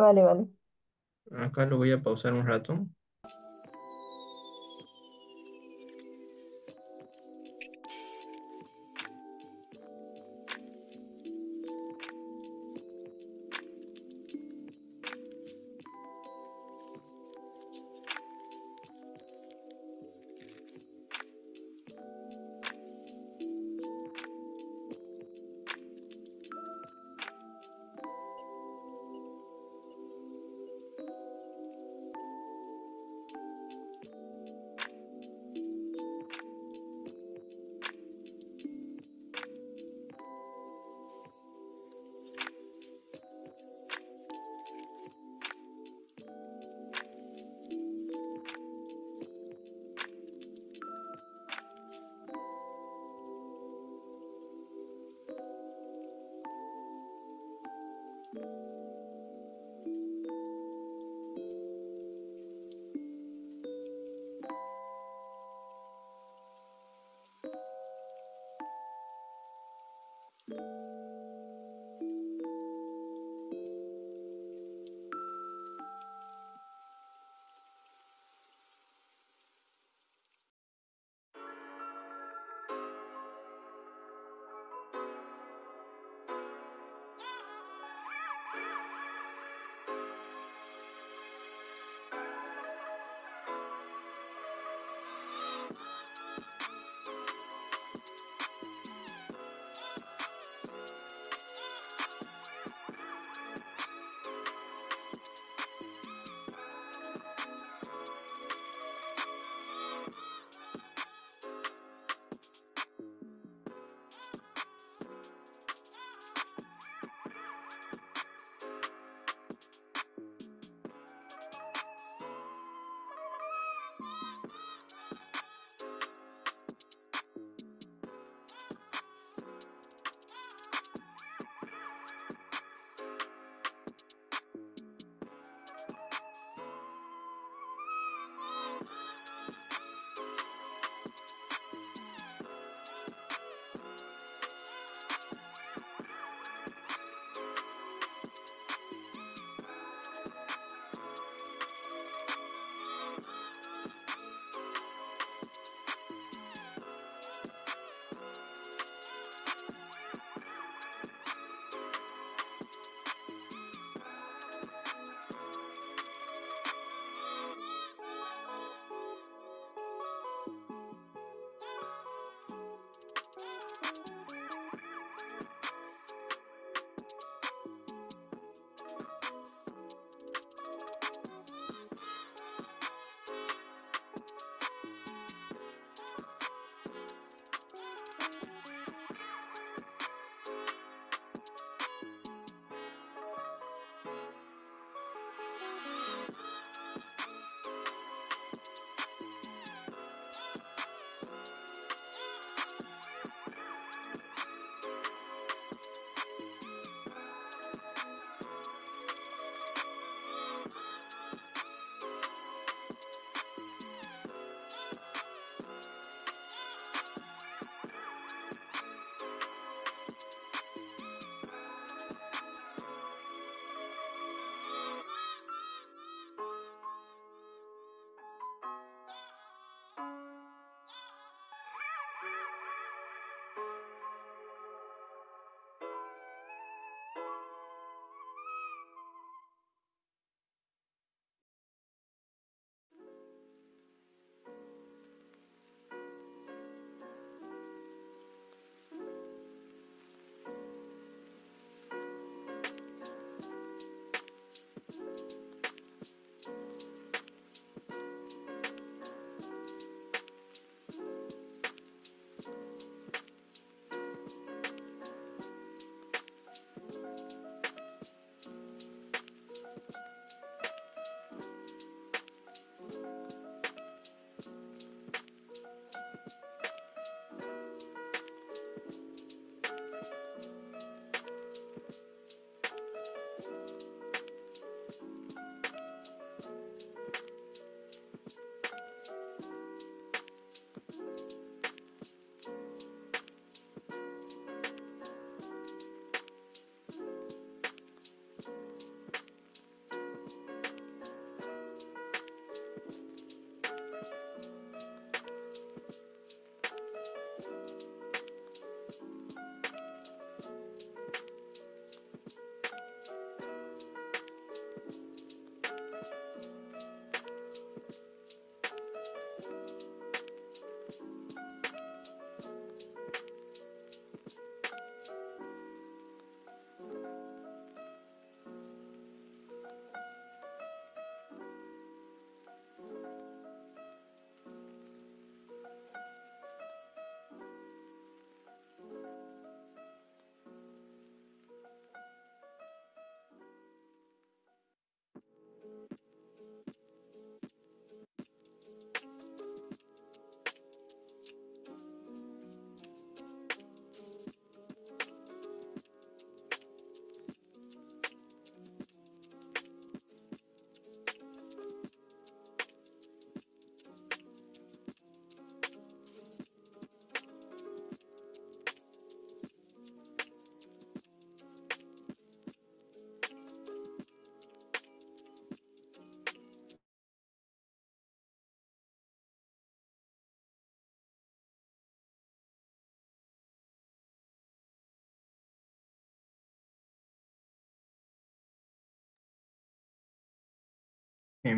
Vale, vale. Acá lo voy a pausar un rato. Thank you.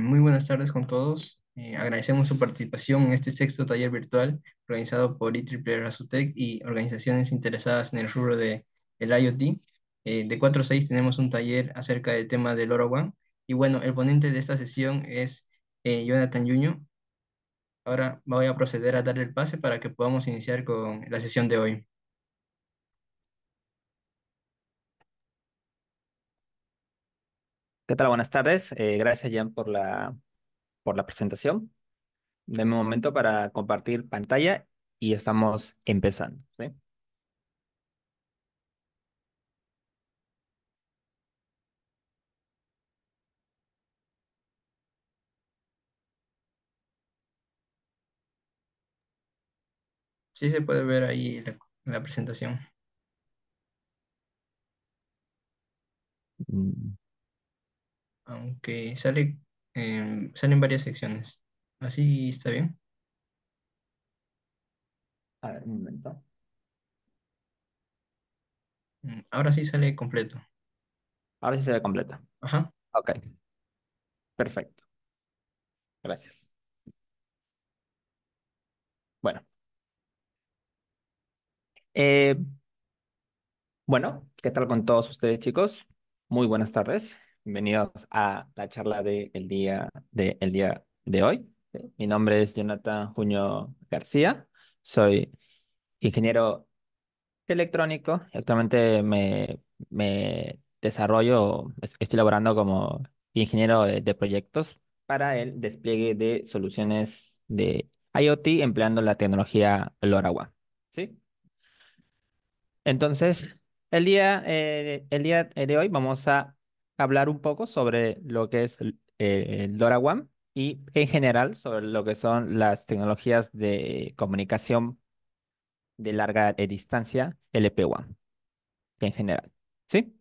muy buenas tardes con todos. Eh, agradecemos su participación en este sexto taller virtual organizado por e IEEE Rasutec y organizaciones interesadas en el rubro de, del IoT. Eh, de 4 a 6 tenemos un taller acerca del tema del LoRaWAN. Y bueno, el ponente de esta sesión es eh, Jonathan Yuño. Ahora voy a proceder a darle el pase para que podamos iniciar con la sesión de hoy. ¿Qué tal? Buenas tardes. Eh, gracias, Jan, por la, por la presentación. Denme un momento para compartir pantalla y estamos empezando. ¿sí? se puede ver ahí la, presentación. Mm aunque sale, em, salen varias secciones. Así está bien. A ver, un momento. Mm, ahora sí sale completo. Ahora sí se ve completa. Ajá. Ok, perfecto. Gracias. Bueno. Eh, bueno, ¿qué tal con todos ustedes, chicos? Muy buenas tardes. Bienvenidos a la charla del día, de, día de hoy. Mi nombre es Jonathan Junio García, soy ingeniero electrónico. Actualmente me, desarrollo, estoy laborando como ingeniero eh, de, proyectos para el despliegue de soluciones de IoT empleando la tecnología LoRaWAN. ¿sí? Entonces, el día, eh, el día de hoy vamos a hablar un poco sobre lo que es el, eh, y en general sobre lo que son las tecnologías de comunicación de larga eh, distancia lp en general. ¿Sí?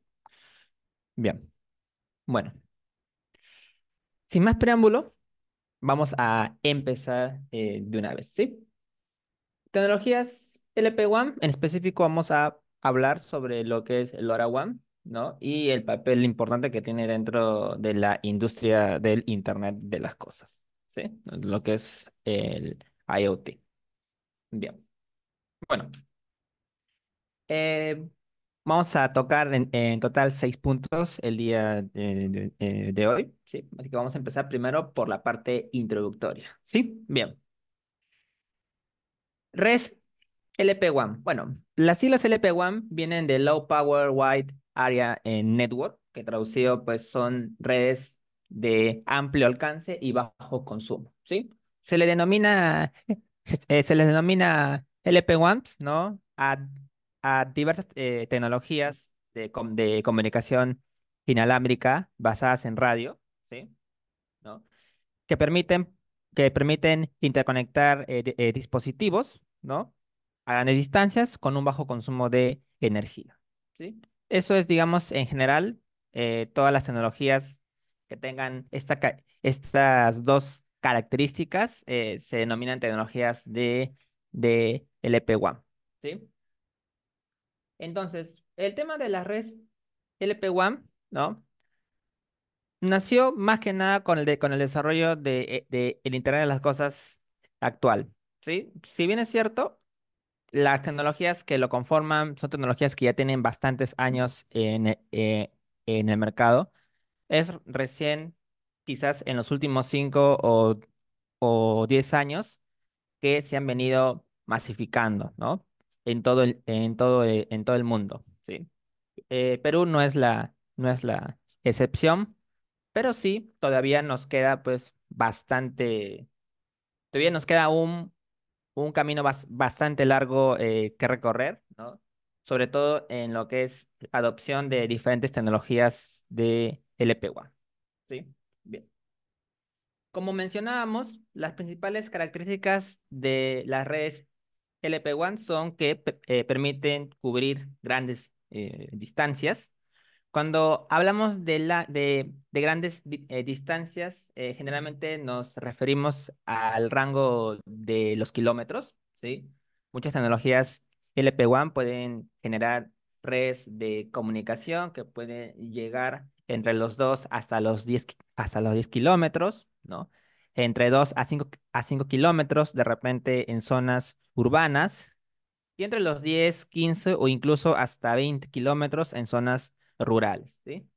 Bien. Bueno. Sin más preámbulo, vamos a empezar eh, de una vez. ¿Sí? Tecnologías lp en específico vamos a hablar sobre lo que es el LoRaWAN ¿no? Y el papel importante que tiene dentro de la industria del Internet de las cosas, ¿sí? Lo que es el IoT. Bien. Bueno. Eh, vamos a tocar en, total seis puntos el día eh, de, hoy, ¿sí? Así que vamos a empezar primero por la parte introductoria, ¿sí? Bien. res LP1. Bueno, las siglas LP1 vienen de Low Power Wide área en Network, que traducido pues son redes de amplio alcance y bajo consumo, ¿sí? Se le denomina, eh, se les denomina lp ¿no? A, diversas eh, tecnologías de, comunicación inalámbrica basadas en radio, ¿sí? ¿No? Que permiten, que permiten interconectar eh, dispositivos, ¿no? A grandes distancias con un bajo consumo de energía, ¿sí? Eso es, digamos, en general, eh, todas las tecnologías que tengan estas dos características eh, se denominan tecnologías de, de ¿sí? Entonces, el tema de las redes lp ¿no? Nació más que nada con el, con el desarrollo del de, eh, de Internet de las Cosas actual, ¿sí? Si bien es cierto, las tecnologías que lo conforman son tecnologías que ya tienen bastantes años en, eh, eh, en el mercado. Es recién, quizás en los últimos cinco o, diez años, que se han venido masificando, ¿no? En todo el, en todo, eh, en todo el mundo, ¿sí? Perú no es la, no es la excepción, pero sí, todavía nos queda pues bastante, todavía nos queda un, un camino bastante largo eh, que recorrer, ¿no? sobre todo en lo que es adopción de diferentes tecnologías de LPWAN. ¿Sí? Bien. Como mencionábamos, las principales características de las redes LP1 son que eh, permiten cubrir grandes eh, distancias, cuando hablamos de, la, de, grandes eh, distancias, eh, generalmente nos referimos al rango de los kilómetros, ¿sí? Muchas tecnologías LP1 pueden generar redes de comunicación que pueden llegar entre los 2 hasta los 10, hasta los 10 kilómetros, ¿no? Entre 2 a 5, a 5 kilómetros, de repente en zonas urbanas, y entre los 10, 15 o incluso hasta 20 kilómetros en zonas rurales. ¿sí?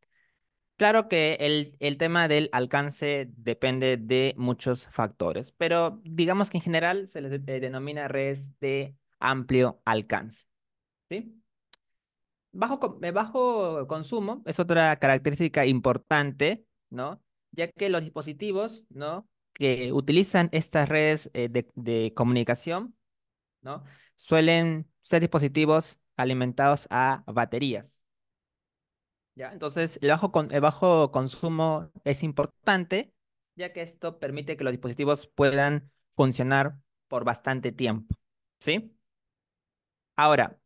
Claro que el, tema del alcance depende de muchos factores, pero digamos que en general se les eh, denomina redes de amplio alcance. ¿sí? Bajo, eh, bajo consumo es otra característica importante, ¿no? ya que los dispositivos ¿no? que utilizan estas redes eh, de, de, comunicación ¿no? suelen ser dispositivos alimentados a baterías. ¿ya? Entonces, el bajo, consumo es importante, ya que esto permite que los dispositivos puedan funcionar por bastante tiempo, ¿sí? Ahora,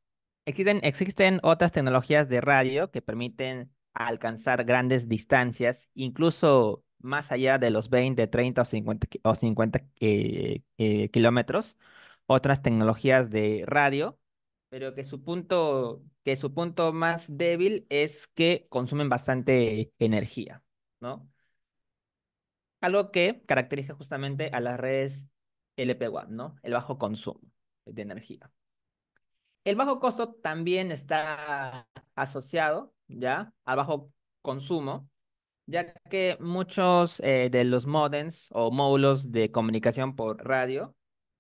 existen, existen otras tecnologías de radio que permiten alcanzar grandes distancias, incluso más allá de los 20, 30 o 50, o 50 eh, eh, kilómetros. Otras tecnologías de radio pero que su punto, que su punto más débil es que consumen bastante energía, ¿no? Algo que caracteriza justamente a las redes lp ¿no? El bajo consumo de energía. El bajo costo también está asociado, ¿ya? Al bajo consumo, ya que muchos eh, de los modems o módulos de comunicación por radio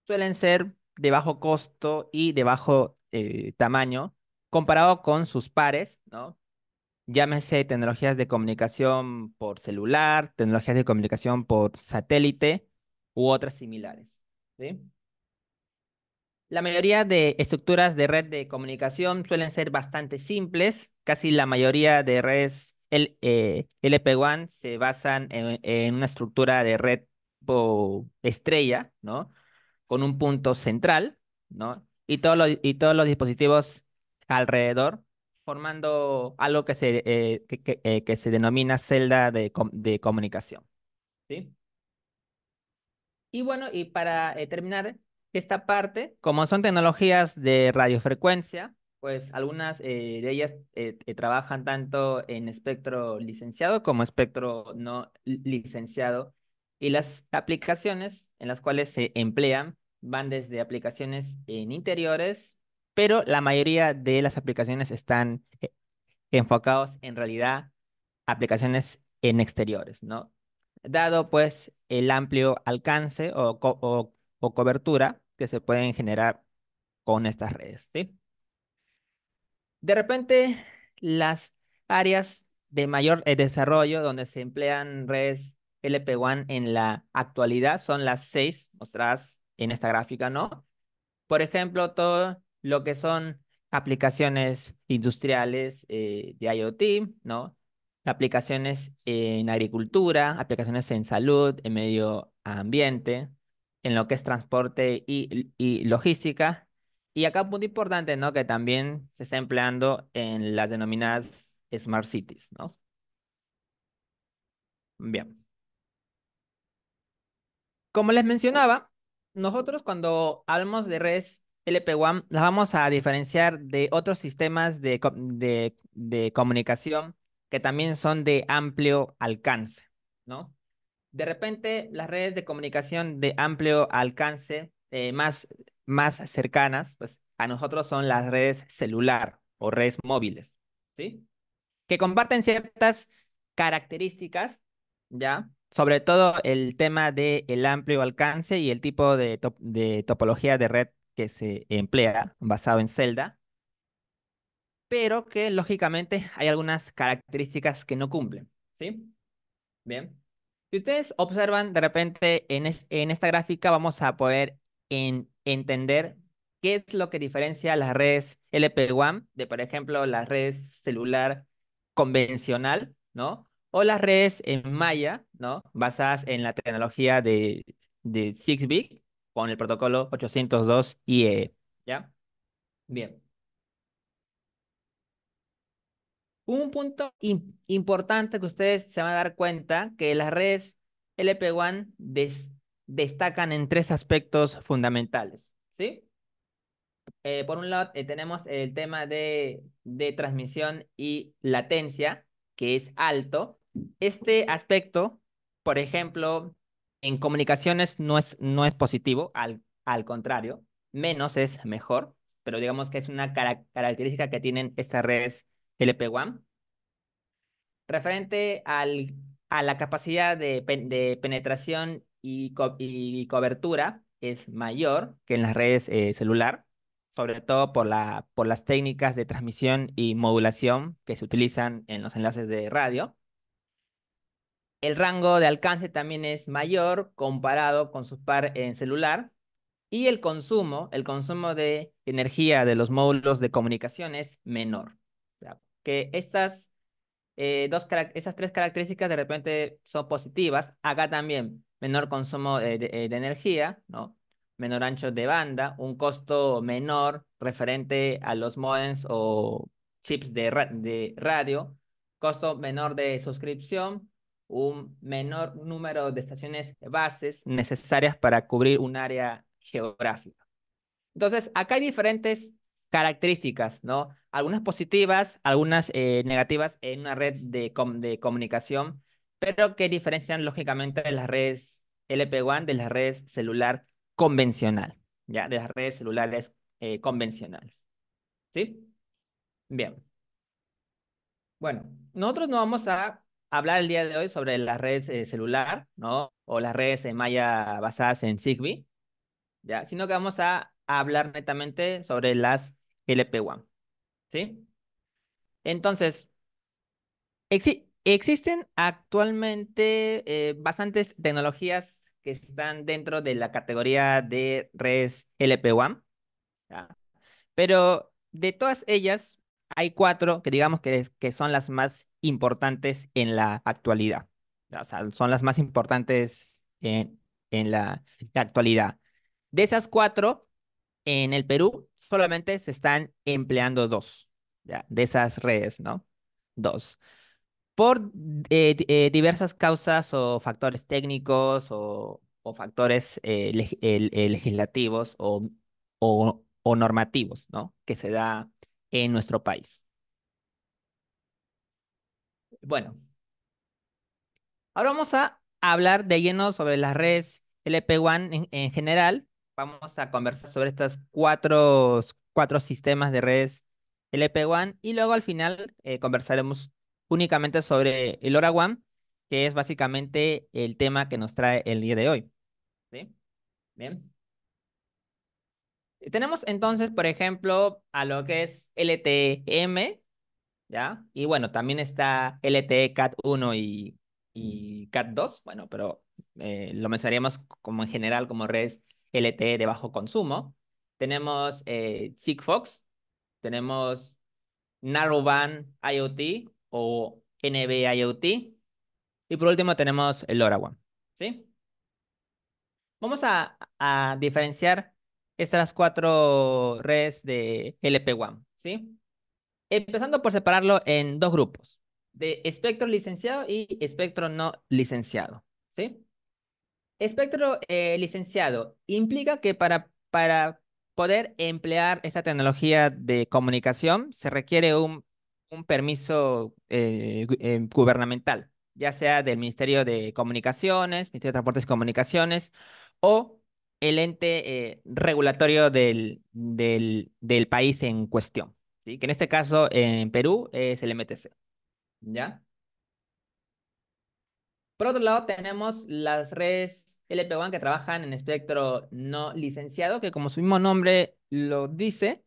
suelen ser de bajo costo y de bajo eh, tamaño comparado con sus pares, ¿no? Llámese tecnologías de comunicación por celular, tecnologías de comunicación por satélite u otras similares. ¿sí? La mayoría de estructuras de red de comunicación suelen ser bastante simples. Casi la mayoría de redes el, eh, LP1 se basan en, en, una estructura de red estrella, ¿no? Con un punto central, ¿no? y todos los, y todos los dispositivos alrededor, formando algo que se, eh, eh, que, se denomina celda de, comunicación. Y bueno, y para eh, terminar esta parte, como son tecnologías de radiofrecuencia, pues algunas de ellas trabajan tanto en espectro licenciado como espectro no licenciado. Y las aplicaciones en las cuales se emplean van desde aplicaciones en interiores, pero la mayoría de las aplicaciones están eh, enfocados en realidad aplicaciones en exteriores, ¿no? Dado pues el amplio alcance o, cobertura que se pueden generar con estas redes, ¿sí? De repente, las áreas de mayor eh, desarrollo donde se emplean redes LP1 en la actualidad son las seis mostradas en esta gráfica, ¿no? Por ejemplo, todo lo que son aplicaciones industriales eh, de IoT, ¿no? Aplicaciones en agricultura, aplicaciones en salud, en medio ambiente, en lo que es transporte y, y logística. Y acá un punto importante, ¿no? Que también se está empleando en las denominadas Smart Cities, ¿no? Bien. Como les mencionaba, nosotros cuando hablamos de redes LP1, las vamos a diferenciar de otros sistemas de, comunicación que también son de amplio alcance, ¿no? De repente, las redes de comunicación de amplio alcance eh, más, más cercanas, pues a nosotros son las redes celular o redes móviles, ¿sí? Que comparten ciertas características, ¿ya? sobre todo el tema del el amplio alcance y el tipo de, de topología de red que se emplea basado en celda. pero que lógicamente hay algunas características que no cumplen, ¿sí? Bien. Si ustedes observan de repente en, esta gráfica vamos a poder entender qué es lo que diferencia las redes LP1 de, por ejemplo, las redes celular convencional, ¿no? o las redes en Maya, ¿no? Basadas en la tecnología de, de Big con el protocolo 802 IE. ¿ya? Bien. Un punto importante que ustedes se van a dar cuenta que las redes LP1 destacan en tres aspectos fundamentales, ¿sí? Eh, por un lado, eh, tenemos el tema de, de transmisión y latencia, que es alto, este aspecto, por ejemplo, en comunicaciones no es, no es positivo, al, al contrario, menos es mejor, pero digamos que es una característica que tienen estas redes LP1. Referente a la capacidad de, penetración y, y, cobertura es mayor que en las redes eh, celular, sobre todo por, la, por las técnicas de transmisión y modulación que se utilizan en los enlaces de radio. El rango de alcance también es mayor comparado con su par en celular. Y el consumo, el consumo de energía de los módulos de comunicación es menor. que estas eh, dos, esas tres características de repente son positivas. Acá también, menor consumo eh, eh, de, energía, ¿no? menor ancho de banda, un costo menor referente a los modems o chips de radio, costo menor de suscripción, un menor número de estaciones bases necesarias para cubrir un área geográfica. Entonces, acá hay diferentes características, ¿no? Algunas positivas, algunas eh, negativas en una red de, de comunicación, pero que diferencian lógicamente de las redes LP1 de las redes celular convencional, ¿ya? De las redes celulares eh, convencionales. ¿Sí? Bien. Bueno, nosotros no vamos a hablar el día de hoy sobre las redes eh, celular, ¿no? O las redes en eh, Maya basadas en Zigbee, ¿ya? Sino que vamos a, hablar netamente sobre las lp ¿sí? Entonces, existen actualmente eh, bastantes tecnologías que están dentro de la categoría de redes lp ¿ya? Pero de todas ellas, hay cuatro que digamos que, que son las más importantes en la actualidad. son las más importantes en, en la, actualidad. De esas cuatro, en el Perú solamente se están empleando dos de esas redes, ¿no? Dos. Por eh, eh, diversas causas o factores técnicos o, factores eh, legislativos o, o, o normativos, ¿no? Que se da en nuestro país. Bueno, ahora vamos a hablar de lleno sobre las redes LP1 en, general. Vamos a conversar sobre estos cuatro, cuatro sistemas de redes LP1 y luego al final eh, conversaremos únicamente sobre el LoRaWAN, que es básicamente el tema que nos trae el día de hoy. ¿Sí? Bien. Tenemos entonces, por ejemplo, a lo que es LTM, y bueno, también está LTE CAT 1 y, y CAT 2, bueno, pero eh, lo mencionaríamos como en general como redes LTE de bajo consumo. Tenemos eh, Sigfox, tenemos Narrowband IoT o NB IoT. Y por último tenemos el LoRaWAN, ¿sí? Vamos a, diferenciar estas cuatro redes de lp ¿sí? Empezando por separarlo en dos grupos, de espectro licenciado y espectro no licenciado. ¿sí? Espectro eh, licenciado implica que para, para poder emplear esta tecnología de comunicación se requiere un, permiso eh, eh, gubernamental, ya sea del Ministerio de Comunicaciones, Ministerio de Transportes y Comunicaciones o el ente regulatorio del, del país en cuestión que en este caso en Perú es el MTC. ¿Ya? Por otro lado, tenemos las redes LP1 que trabajan en espectro no licenciado, que como su mismo nombre lo dice,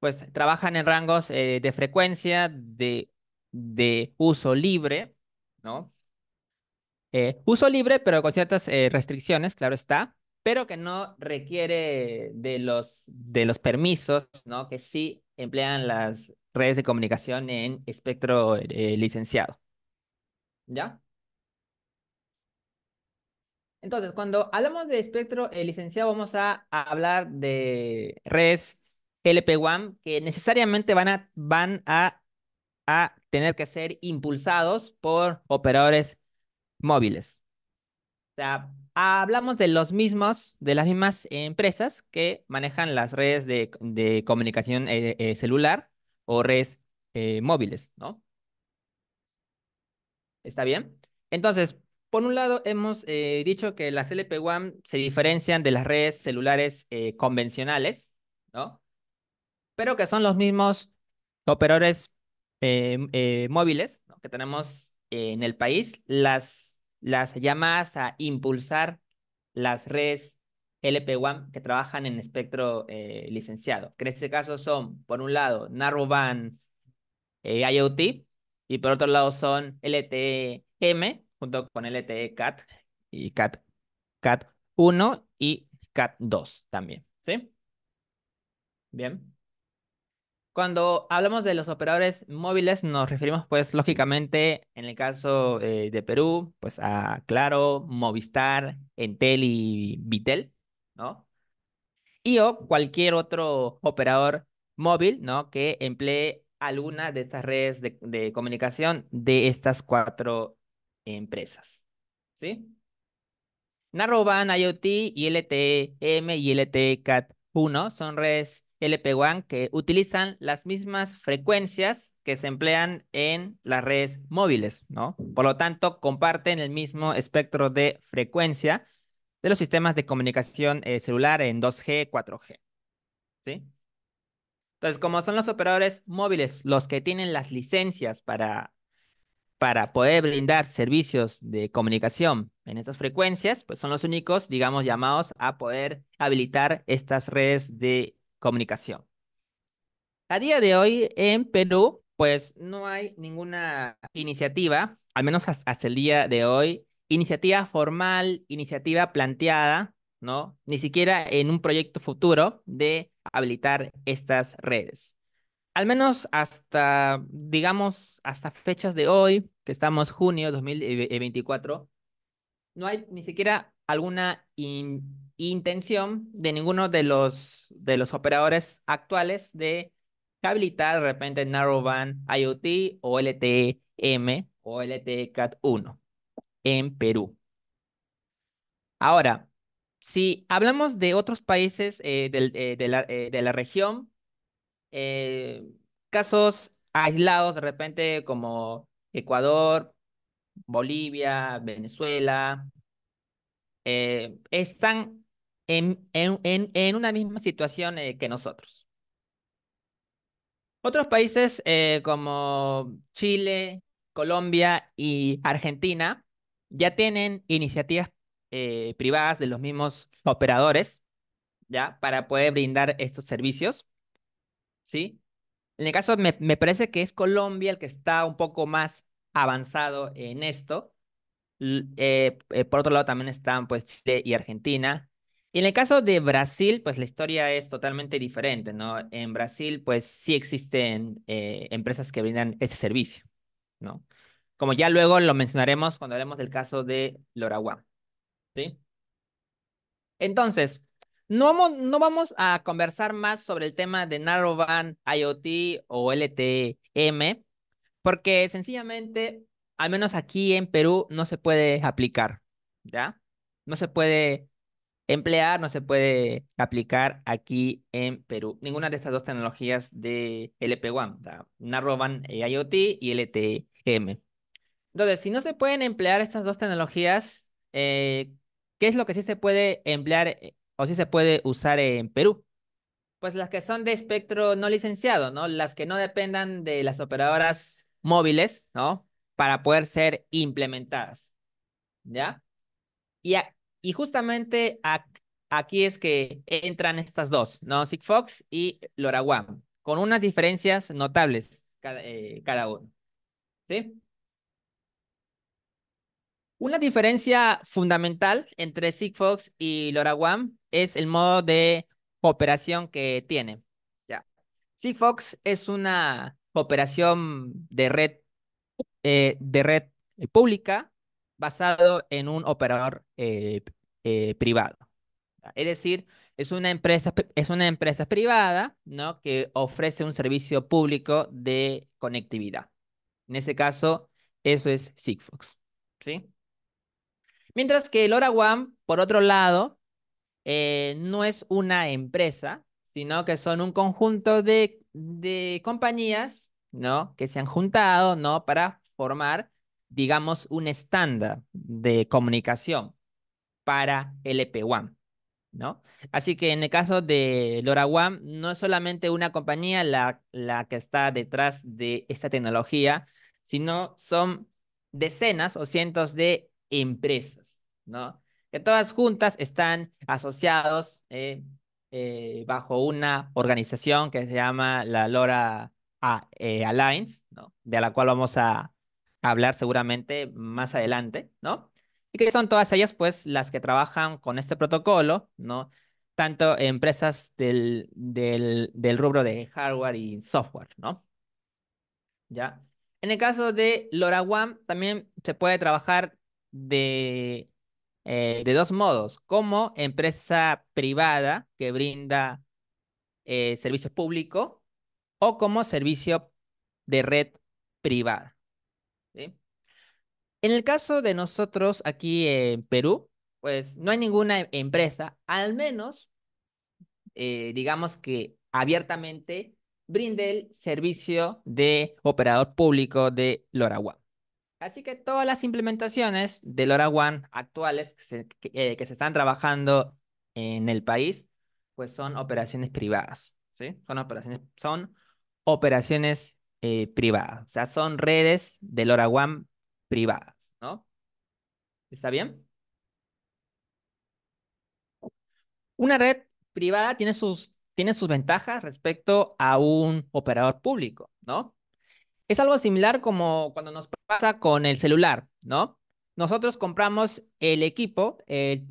pues trabajan en rangos eh, de frecuencia de, de, uso libre, ¿no? Eh, uso libre, pero con ciertas eh, restricciones, claro está, pero que no requiere de los, de los permisos, ¿no? Que sí emplean las redes de comunicación en espectro eh, licenciado. ¿Ya? Entonces, cuando hablamos de espectro eh, licenciado, vamos a, hablar de redes LP1 que necesariamente van a, van a, a tener que ser impulsados por operadores móviles. O sea, Ah, hablamos de los mismos, de las mismas empresas que manejan las redes de, comunicación eh, eh, celular o redes eh, móviles, ¿no? ¿Está bien? Entonces, por un lado, hemos dicho que las lp se diferencian de las redes celulares convencionales, ¿no? Pero que son los mismos operadores móviles que tenemos en el país. Las las llamadas a impulsar las redes LP1 que trabajan en espectro eh, licenciado, que en este caso son, por un lado, Narrowband eh, IoT y por otro lado son LTE-M junto con LTE-CAT e y CAT, CAT 1 y CAT 2 también, ¿sí? Bien. Cuando hablamos de los operadores móviles, nos referimos, pues, lógicamente, en el caso eh, de Perú, pues a Claro, Movistar, Entel y Vitel, ¿no? Y o cualquier otro operador móvil, ¿no? Que emplee alguna de estas redes de, comunicación de estas cuatro empresas, ¿sí? Narrowband, IoT y LTM y cat 1 son redes LP1 que utilizan las mismas frecuencias que se emplean en las redes móviles, ¿no? Por lo tanto, comparten el mismo espectro de frecuencia de los sistemas de comunicación eh, celular en 2G, 4G, ¿sí? Entonces, como son los operadores móviles los que tienen las licencias para, para poder brindar servicios de comunicación en estas frecuencias, pues son los únicos, digamos, llamados a poder habilitar estas redes de comunicación. A día de hoy en Perú, pues no hay ninguna iniciativa, al menos hasta el día de hoy, iniciativa formal, iniciativa planteada, ¿no? Ni siquiera en un proyecto futuro de habilitar estas redes. Al menos hasta, digamos, hasta fechas de hoy, que estamos junio 2024, no hay ni siquiera alguna in intención de ninguno de los, de los operadores actuales de habilitar de repente Narrowband IoT o LTE-M o LTE-CAT1 en Perú. Ahora, si hablamos de otros países eh, eh, de, la, eh, de, la, región, casos aislados de repente como Ecuador, Bolivia, Venezuela, están en, una misma situación eh, que nosotros. Otros países eh, como Chile, Colombia y Argentina ya tienen iniciativas eh, privadas de los mismos operadores, ¿ya? Para poder brindar estos servicios, ¿sí? En el caso, me, parece que es Colombia el que está un poco más avanzado en esto. por otro lado, también están pues Chile y Argentina. Y en el caso de Brasil, pues la historia es totalmente diferente, ¿no? En Brasil, pues sí existen eh, empresas que brindan ese servicio, ¿no? Como ya luego lo mencionaremos cuando hablemos del caso de Loragua, ¿sí? Entonces, no no vamos a conversar más sobre el tema de Narrowband, IoT o LTM, porque sencillamente, al menos aquí en Perú, no se puede aplicar, ¿ya? No se puede emplear, no se puede aplicar aquí en Perú. Ninguna de estas dos tecnologías de LP1, IoT y LTM. Entonces, si no se pueden emplear estas dos tecnologías, eh, ¿qué es lo que sí se puede emplear eh, o sí se puede usar en Perú? Pues las que son de espectro no licenciado, ¿no? Las que no dependan de las operadoras móviles, ¿no? Para poder ser implementadas. ¿Ya? Y a y justamente aquí es que entran estas dos, ¿no? Sigfox y Lorawam, con unas diferencias notables eh, cada, uno. ¿Sí? Una diferencia fundamental entre Sigfox y LoRaWAM es el modo de cooperación que tiene. Ya. Sigfox es una cooperación de red, eh, de red pública basado en un operador eh, eh, privado. Es decir, es una, empresa, es una empresa privada ¿no? que ofrece un servicio público de conectividad. En ese caso, eso es Sigfox. ¿sí? Mientras que el One por otro lado, eh, no es una empresa, sino que son un conjunto de, de compañías ¿no? que se han juntado ¿no? para formar, digamos, un estándar de comunicación para lp e ¿no? Así que en el caso de LoRaWAN, no es solamente una compañía la, la que está detrás de esta tecnología, sino son decenas o cientos de empresas, ¿no? Que todas juntas están asociados eh, eh, bajo una organización que se llama la LoRa ah, eh, Alliance, ¿no? De la cual vamos a hablar seguramente más adelante, ¿no? que son todas ellas pues las que trabajan con este protocolo, ¿no? Tanto empresas del, del, rubro de hardware y software, ¿no? ¿Ya? En el caso de LoRaWAN también se puede trabajar de, eh, de dos modos, como empresa privada que brinda eh, servicio público o como servicio de red privada. ¿sí? En el caso de nosotros aquí en Perú, pues no hay ninguna empresa, al menos, eh, digamos que abiertamente, brinde el servicio de operador público de LoRaWAN. Así que todas las implementaciones de LoRaWAN actuales eh, que se, están trabajando en el país, pues son operaciones privadas, Son operaciones, son operaciones eh, privadas, o sea, son redes de LoRaWAN privadas. ¿Está bien? Una red privada tiene sus, tiene sus ventajas respecto a un operador público, ¿no? Es algo similar como cuando nos pasa con el celular, ¿no? Nosotros compramos el equipo, el,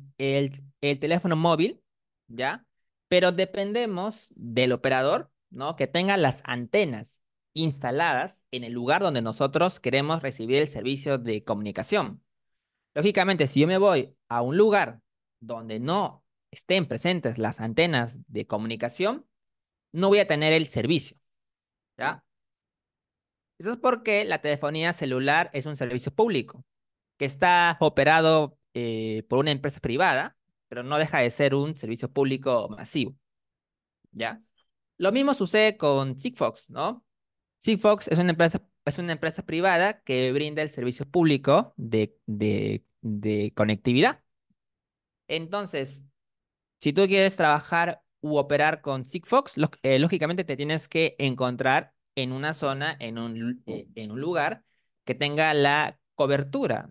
el teléfono móvil, ¿ya? Pero dependemos del operador, ¿no? Que tenga las antenas instaladas en el lugar donde nosotros queremos recibir el servicio de comunicación. Lógicamente, si yo me voy a un lugar donde no estén presentes las antenas de comunicación, no voy a tener el servicio. ¿Ya? Eso es porque la telefonía celular es un servicio público que está operado eh, por una empresa privada, pero no deja de ser un servicio público masivo. ¿Ya? Lo mismo sucede con Sigfox, ¿no? Sigfox es una empresa es una empresa privada que brinda el servicio público de, conectividad. Entonces, si tú quieres trabajar u operar con Sigfox, eh, lógicamente te tienes que encontrar en una zona, en un, eh, lugar que tenga la cobertura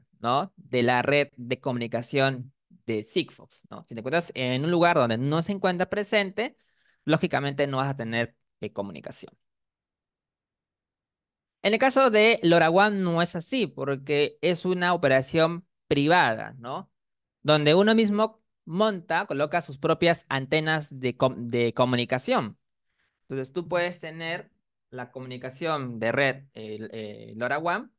de la red de comunicación de Sigfox. Si te encuentras en un lugar donde no se encuentra presente, lógicamente no vas a tener eh, comunicación. En el caso de LoRaWAN no es así, porque es una operación privada, ¿no? Donde uno mismo monta, coloca sus propias antenas de, comunicación. Entonces tú puedes tener la comunicación de red eh, LoRaWAN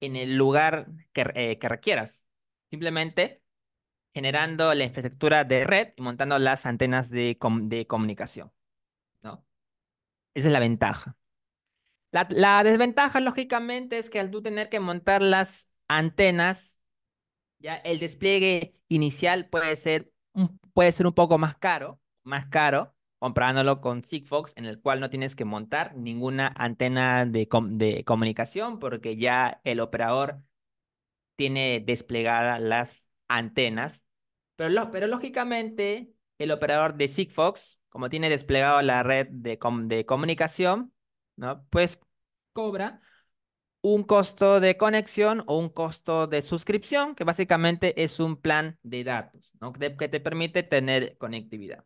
en el lugar eh, que, requieras. Simplemente generando la infraestructura de red y montando las antenas de, de comunicación. ¿no? Esa es la ventaja. La, desventaja, lógicamente, es que al tú tener que montar las antenas, ya el despliegue inicial puede ser un, puede ser un poco más caro, más caro, comparándolo con Sigfox, en el cual no tienes que montar ninguna antena de, comunicación porque ya el operador tiene desplegadas las antenas. Pero, pero lógicamente, el operador de Sigfox, como tiene desplegado la red de, de comunicación, ¿no? pues cobra un costo de conexión o un costo de suscripción, que básicamente es un plan de datos, ¿no? que te permite tener conectividad.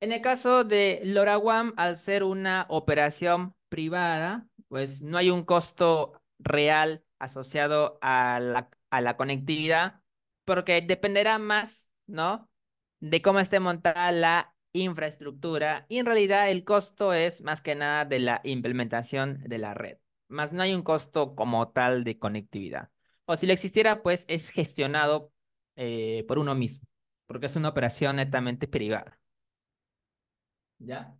En el caso de LoRaWAN, al ser una operación privada, pues no hay un costo real asociado a la, a la conectividad, porque dependerá más, ¿no? De cómo esté montada la infraestructura y en realidad el costo es más que nada de la implementación de la red, más no hay un costo como tal de conectividad. O si lo existiera, pues es gestionado eh, por uno mismo, porque es una operación netamente privada. ¿Ya?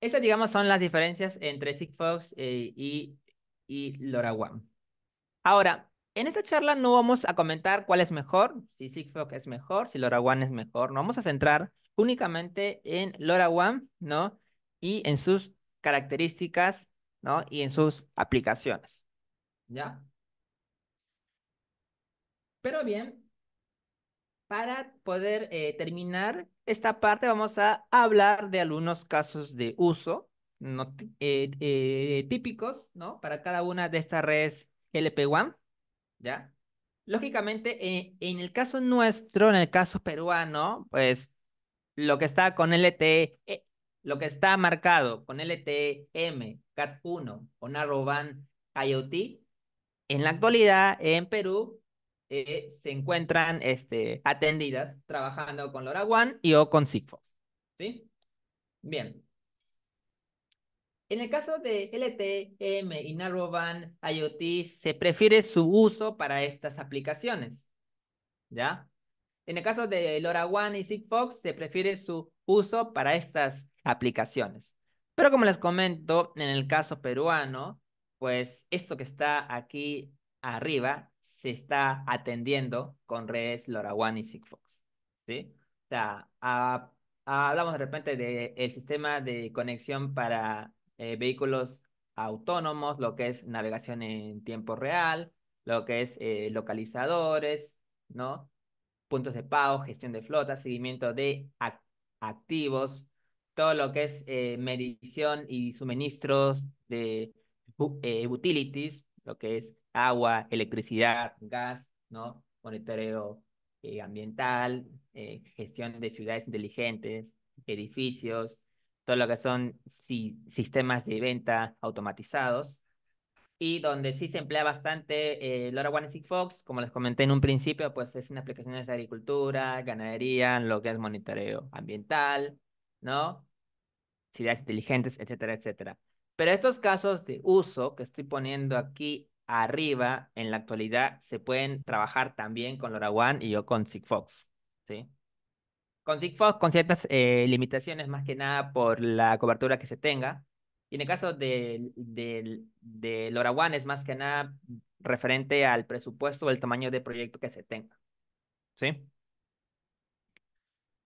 Esas, digamos, son las diferencias entre Sigfox eh, y, y LoRaWAN. Ahora, en esta charla no vamos a comentar cuál es mejor, si Sigfox es mejor, si LoRaWAN es mejor. No vamos a centrar únicamente en LoRaWAN, ¿no? Y en sus características, ¿no? Y en sus aplicaciones. ¿Ya? Pero bien, para poder eh, terminar esta parte vamos a hablar de algunos casos de uso no, eh, eh, típicos, ¿no? Para cada una de estas redes lp ¿ya? Lógicamente, en el caso nuestro, en el caso peruano, pues lo que está con e, lo que está marcado con LTM, m CAT1, con Arroban IoT, en la actualidad en Perú eh, se encuentran este, atendidas trabajando con LoRaWAN y o con Sigfox. ¿Sí? Bien. En el caso de LTM y Narrowband IoT, se prefiere su uso para estas aplicaciones. ¿Ya? En el caso de LoRaWAN y Sigfox, se prefiere su uso para estas aplicaciones. Pero como les comento, en el caso peruano, pues esto que está aquí arriba se está atendiendo con redes LoRaWAN y Sigfox. ¿sí? O sea, hablamos de repente del sistema de conexión para eh, vehículos autónomos, lo que es navegación en tiempo real, lo que es eh, localizadores, ¿no? puntos de pago, gestión de flota, seguimiento de activos, todo lo que es eh, medición y suministros de eh, utilities, lo que es agua, electricidad, gas, ¿no? Monitoreo eh, ambiental, gestión de ciudades inteligentes, edificios, todo lo que son sistemas de venta automatizados y donde sí se emplea bastante eh, LoRaWAN y Sigfox, como les comenté en un principio, pues es en aplicaciones de agricultura, ganadería, lo que es monitoreo ambiental, ¿no? Ciudades inteligentes, etcétera, etcétera. Pero estos casos de uso que estoy poniendo aquí arriba, en la actualidad, se pueden trabajar también con LoRaWAN y yo con Sigfox, ¿sí? Con Sigfox, con ciertas eh, limitaciones, más que nada por la cobertura que se tenga, y en el caso de, de, es más que nada referente al presupuesto o el tamaño de proyecto que se tenga. ¿Sí?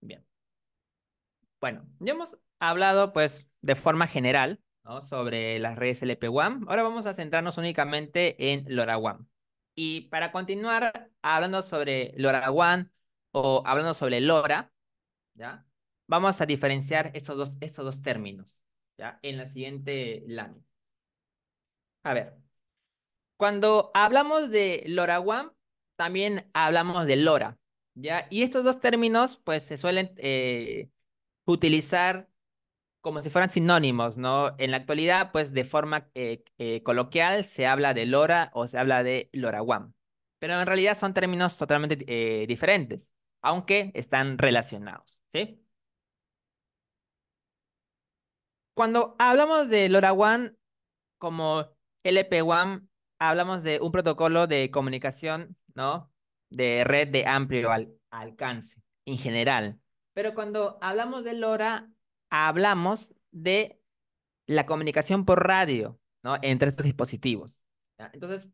Bien. Bueno, ya hemos hablado pues de forma general ¿no? sobre las redes LPWAN. Ahora vamos a centrarnos únicamente en LoRaWAN. Y para continuar hablando sobre LoRaWAN o hablando sobre LoRa, ¿ya? vamos a diferenciar dos, estos dos términos. ¿ya? en la siguiente lámina. A ver, cuando hablamos de LoRaWAN, también hablamos de LoRa, ¿ya? Y estos dos términos, pues, se suelen eh, utilizar como si fueran sinónimos, ¿no? En la actualidad, pues, de forma eh, eh, coloquial, se habla de LoRa o se habla de LoRaWAN. Pero en realidad son términos totalmente diferentes, aunque están relacionados, ¿sí? cuando hablamos de LoRaWAN como LPWAN, hablamos de un protocolo de comunicación, ¿no? De red de amplio alcance, en general. Pero cuando hablamos de LoRa, hablamos de la comunicación por radio, ¿no? Entre estos dispositivos. Entonces,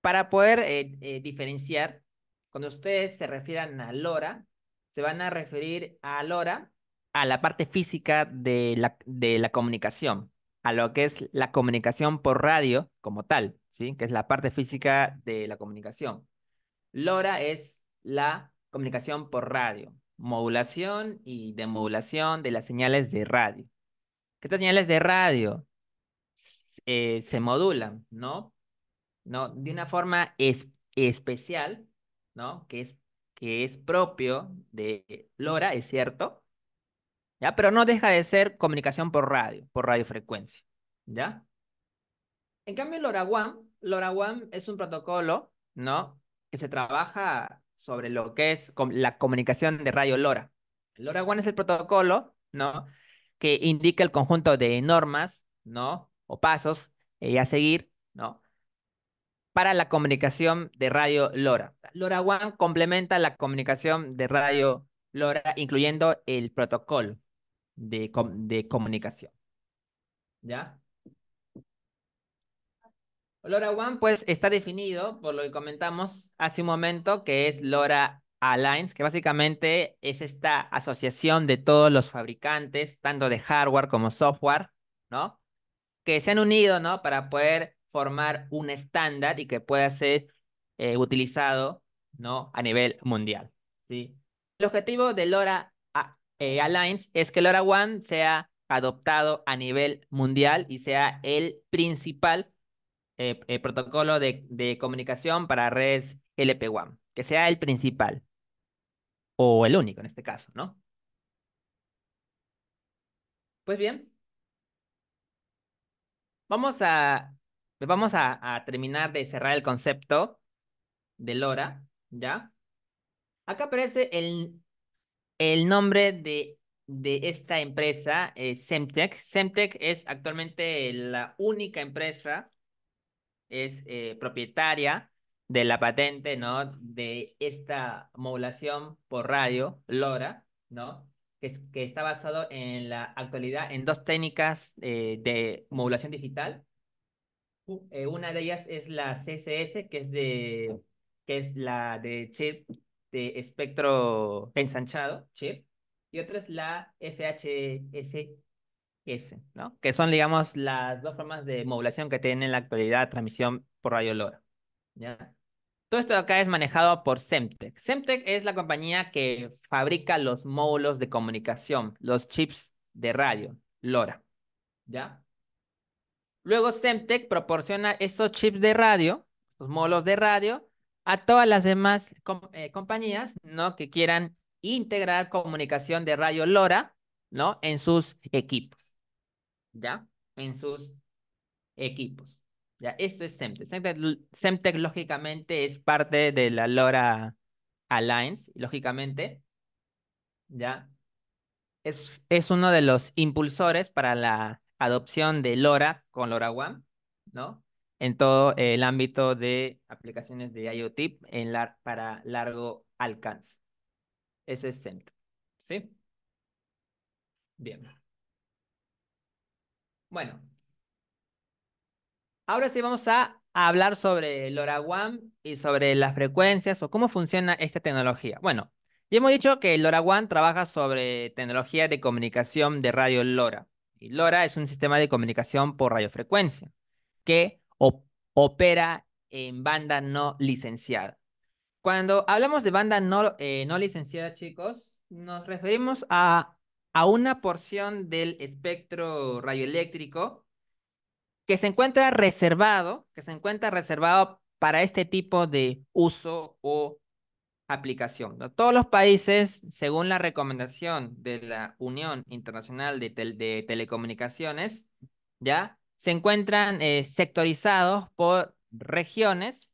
para poder eh, eh, diferenciar, cuando ustedes se refieran a LoRa, se van a referir a LoRa a la parte física de la, de la comunicación, a lo que es la comunicación por radio como tal, ¿sí? que es la parte física de la comunicación. LoRa es la comunicación por radio, modulación y demodulación de las señales de radio. estas señales de radio eh, se modulan, ¿no? ¿no? De una forma especial, ¿no? Que es, que es propio de LoRa, es cierto, ¿ya? Pero no deja de ser comunicación por radio, por radiofrecuencia, ¿ya? En cambio, LoRaWAN, LoRaWAN es un protocolo, ¿no? Que se trabaja sobre lo que es la comunicación de radio LoRa. LoRaWAN es el protocolo, ¿no? Que indica el conjunto de normas, ¿no? O pasos eh, a seguir, ¿no? para la comunicación de radio LoRa. LoRaWAN complementa la comunicación de radio LoRa, incluyendo el protocolo, de, comunicación. ¿Ya? LoRa One pues está definido por lo que comentamos hace un momento, que es LoRa Alliance, que básicamente es esta asociación de todos los fabricantes, tanto de hardware como software, ¿no? Que se han unido, ¿no? Para poder formar un estándar y que pueda ser eh, utilizado, ¿no? A nivel mundial, ¿sí? El objetivo de LoRa eh, Alliance es que LoRaWAN sea adoptado a nivel mundial y sea el principal eh, eh, protocolo de, comunicación para redes LP1, que sea el principal o el único en este caso, ¿no? Pues bien, vamos a, vamos a, a terminar de cerrar el concepto de LoRa, ¿ya? Acá aparece el, el nombre de, de esta empresa es Semtech. Semtech es actualmente la única empresa, es eh, propietaria de la patente, ¿no? De esta modulación por radio, LoRa, ¿no? Que, que está basado en la actualidad en dos técnicas eh, de modulación digital. Eh, una de ellas es la CSS, que es, de, que es la de chip ...de este, espectro ensanchado, chip, y otra es la FHSS, ¿no? Que son, digamos, las dos formas de modulación que tienen en la actualidad transmisión por radio LoRa, ¿ya? Todo esto acá es manejado por Semtech. Semtech es la compañía que fabrica los módulos de comunicación, los chips de radio, LoRa, ¿ya? Luego Semtech proporciona estos chips de radio, ...los módulos de radio, a todas las demás eh, compañías, ¿no? Que quieran integrar comunicación de radio LoRa, ¿no? En sus equipos, ¿ya? En sus equipos. Ya, esto es Semtech. Semtech. lógicamente, es parte de la LoRa Alliance, lógicamente. ¿Ya? Es, es uno de los impulsores para la adopción de LoRa con LoRaWAN, ¿no? en todo el ámbito de aplicaciones de IoT en para largo alcance. Ese es centro. ¿Sí? Bien. Bueno. Ahora sí vamos a hablar sobre LoRaWAN y sobre las frecuencias o cómo funciona esta tecnología. Bueno, ya hemos dicho que LoRaWAN trabaja sobre tecnología de comunicación de radio LoRa. Y LoRa es un sistema de comunicación por radiofrecuencia que opera en banda no licenciada. Cuando hablamos de banda eh, no, licenciada, chicos, nos referimos a, a una porción del espectro radioeléctrico que se encuentra reservado, que se encuentra reservado para este tipo de uso o aplicación. Todos los países, según la recomendación de la Unión Internacional de, de Telecomunicaciones, ya se encuentran eh, sectorizados por regiones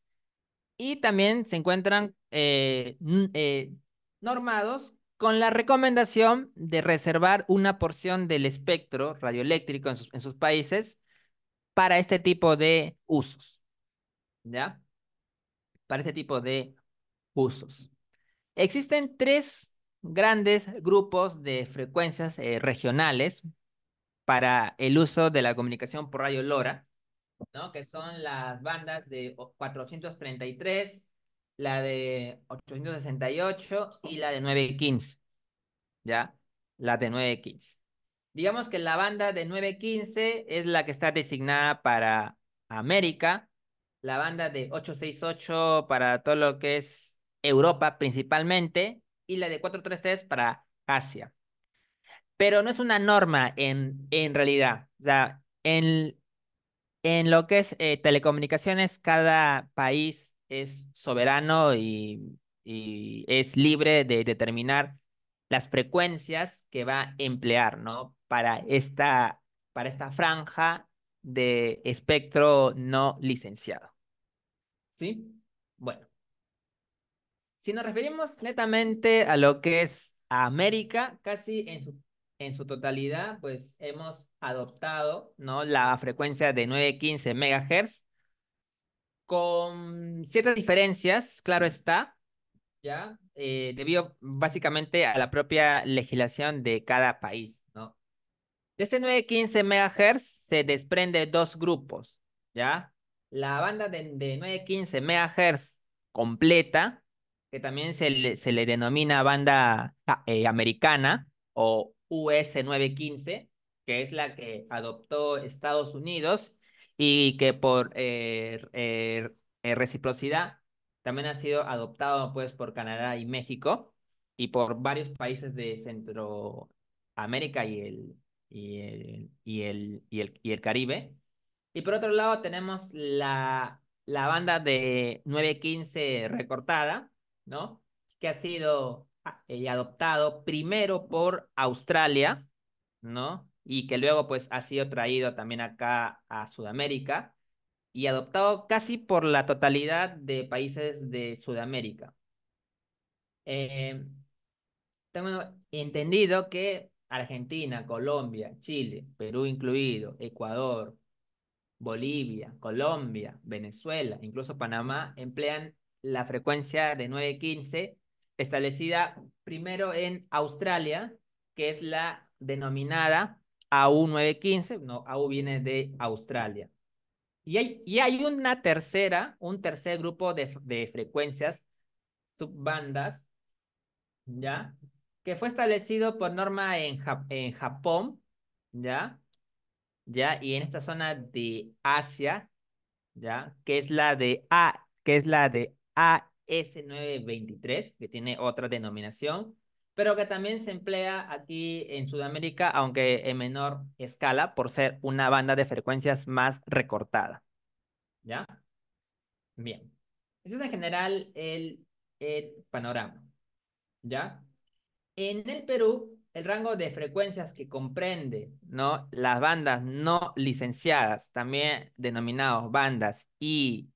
y también se encuentran eh, eh, normados con la recomendación de reservar una porción del espectro radioeléctrico en sus, países para este tipo de usos. ¿Ya? Para este tipo de usos. Existen tres grandes grupos de frecuencias regionales para el uso de la comunicación por radio LoRa, ¿no? que son las bandas de 433, la de 868 y la de 915. ¿Ya? La de 915. Digamos que la banda de 915 es la que está designada para América, la banda de 868 para todo lo que es Europa principalmente y la de 433 para Asia pero no es una norma en, en realidad. O sea, en, en lo que es eh, telecomunicaciones, cada país es soberano y, es libre de determinar las frecuencias que va a emplear, ¿no? Para esta, para esta franja de espectro no licenciado. ¿Sí? Bueno. Si nos referimos netamente a lo que es América, casi en su en su totalidad, pues hemos adoptado ¿no? la frecuencia de 915 MHz con ciertas diferencias, claro está, ya eh, debido básicamente a la propia legislación de cada país. ¿no? De este 915 MHz se desprende dos grupos, ¿ya? La banda de, 915 MHz completa, que también se le, se le denomina banda eh, americana o US 915, que es la que adoptó Estados Unidos y que por eh, eh, eh, reciprocidad también ha sido adoptado pues por Canadá y México y por varios países de Centroamérica y el, y y y el, el Caribe. Y por otro lado tenemos la, la banda de 915 recortada, ¿no? Que ha sido eh, adoptado primero por Australia, ¿no? Y que luego pues ha sido traído también acá a Sudamérica y adoptado casi por la totalidad de países de Sudamérica. Em, tengo entendido que Argentina, Colombia, Chile, Perú incluido, Ecuador, Bolivia, Colombia, Venezuela, incluso Panamá, emplean la frecuencia de 915 establecida primero en Australia, que es la denominada AU915, no, AU viene de Australia. Y hay, y hay una tercera, un tercer grupo de, de frecuencias, subbandas, ¿ya? Que fue establecido por norma en, en Japón, ¿ya? ¿Ya? Y en esta zona de Asia, ¿ya? Que es la de A, que es la de A S923, que tiene otra denominación, pero que también se emplea aquí en Sudamérica, aunque en menor escala, por ser una banda de frecuencias más recortada. ¿Ya? Bien. Ese es en general el, panorama. ¿Ya? En el Perú, el rango de frecuencias que comprende ¿no? las bandas no licenciadas, también denominadas bandas I,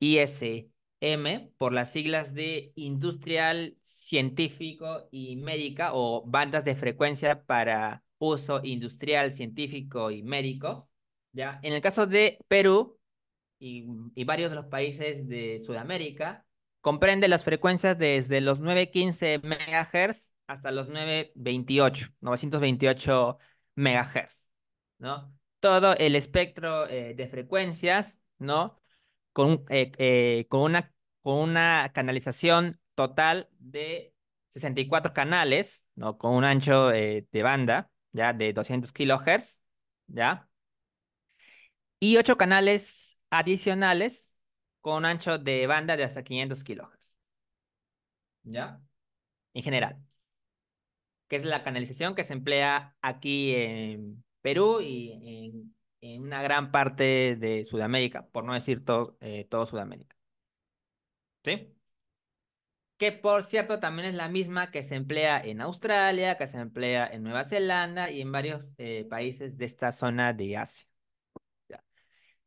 IS, M por las siglas de Industrial, Científico y Médica o bandas de frecuencia para uso industrial, científico y médico. ¿ya? En el caso de Perú y, varios de los países de Sudamérica, comprende las frecuencias desde los 915 MHz hasta los 928, 928 MHz, ¿no? Todo el espectro eh, de frecuencias, ¿no? Eh, eh, con, una, con una canalización total de 64 canales, ¿no? con un ancho eh, de banda ya de 200 kilohertz, ¿ya? Y 8 canales adicionales con un ancho de banda de hasta 500 kilohertz. ¿Ya? En general. Que es la canalización que se emplea aquí en Perú y en en una gran parte de Sudamérica, por no decir todo, eh, todo Sudamérica. ¿Sí? Que por cierto también es la misma que se emplea en Australia, que se emplea en Nueva Zelanda y en varios eh, países de esta zona de Asia.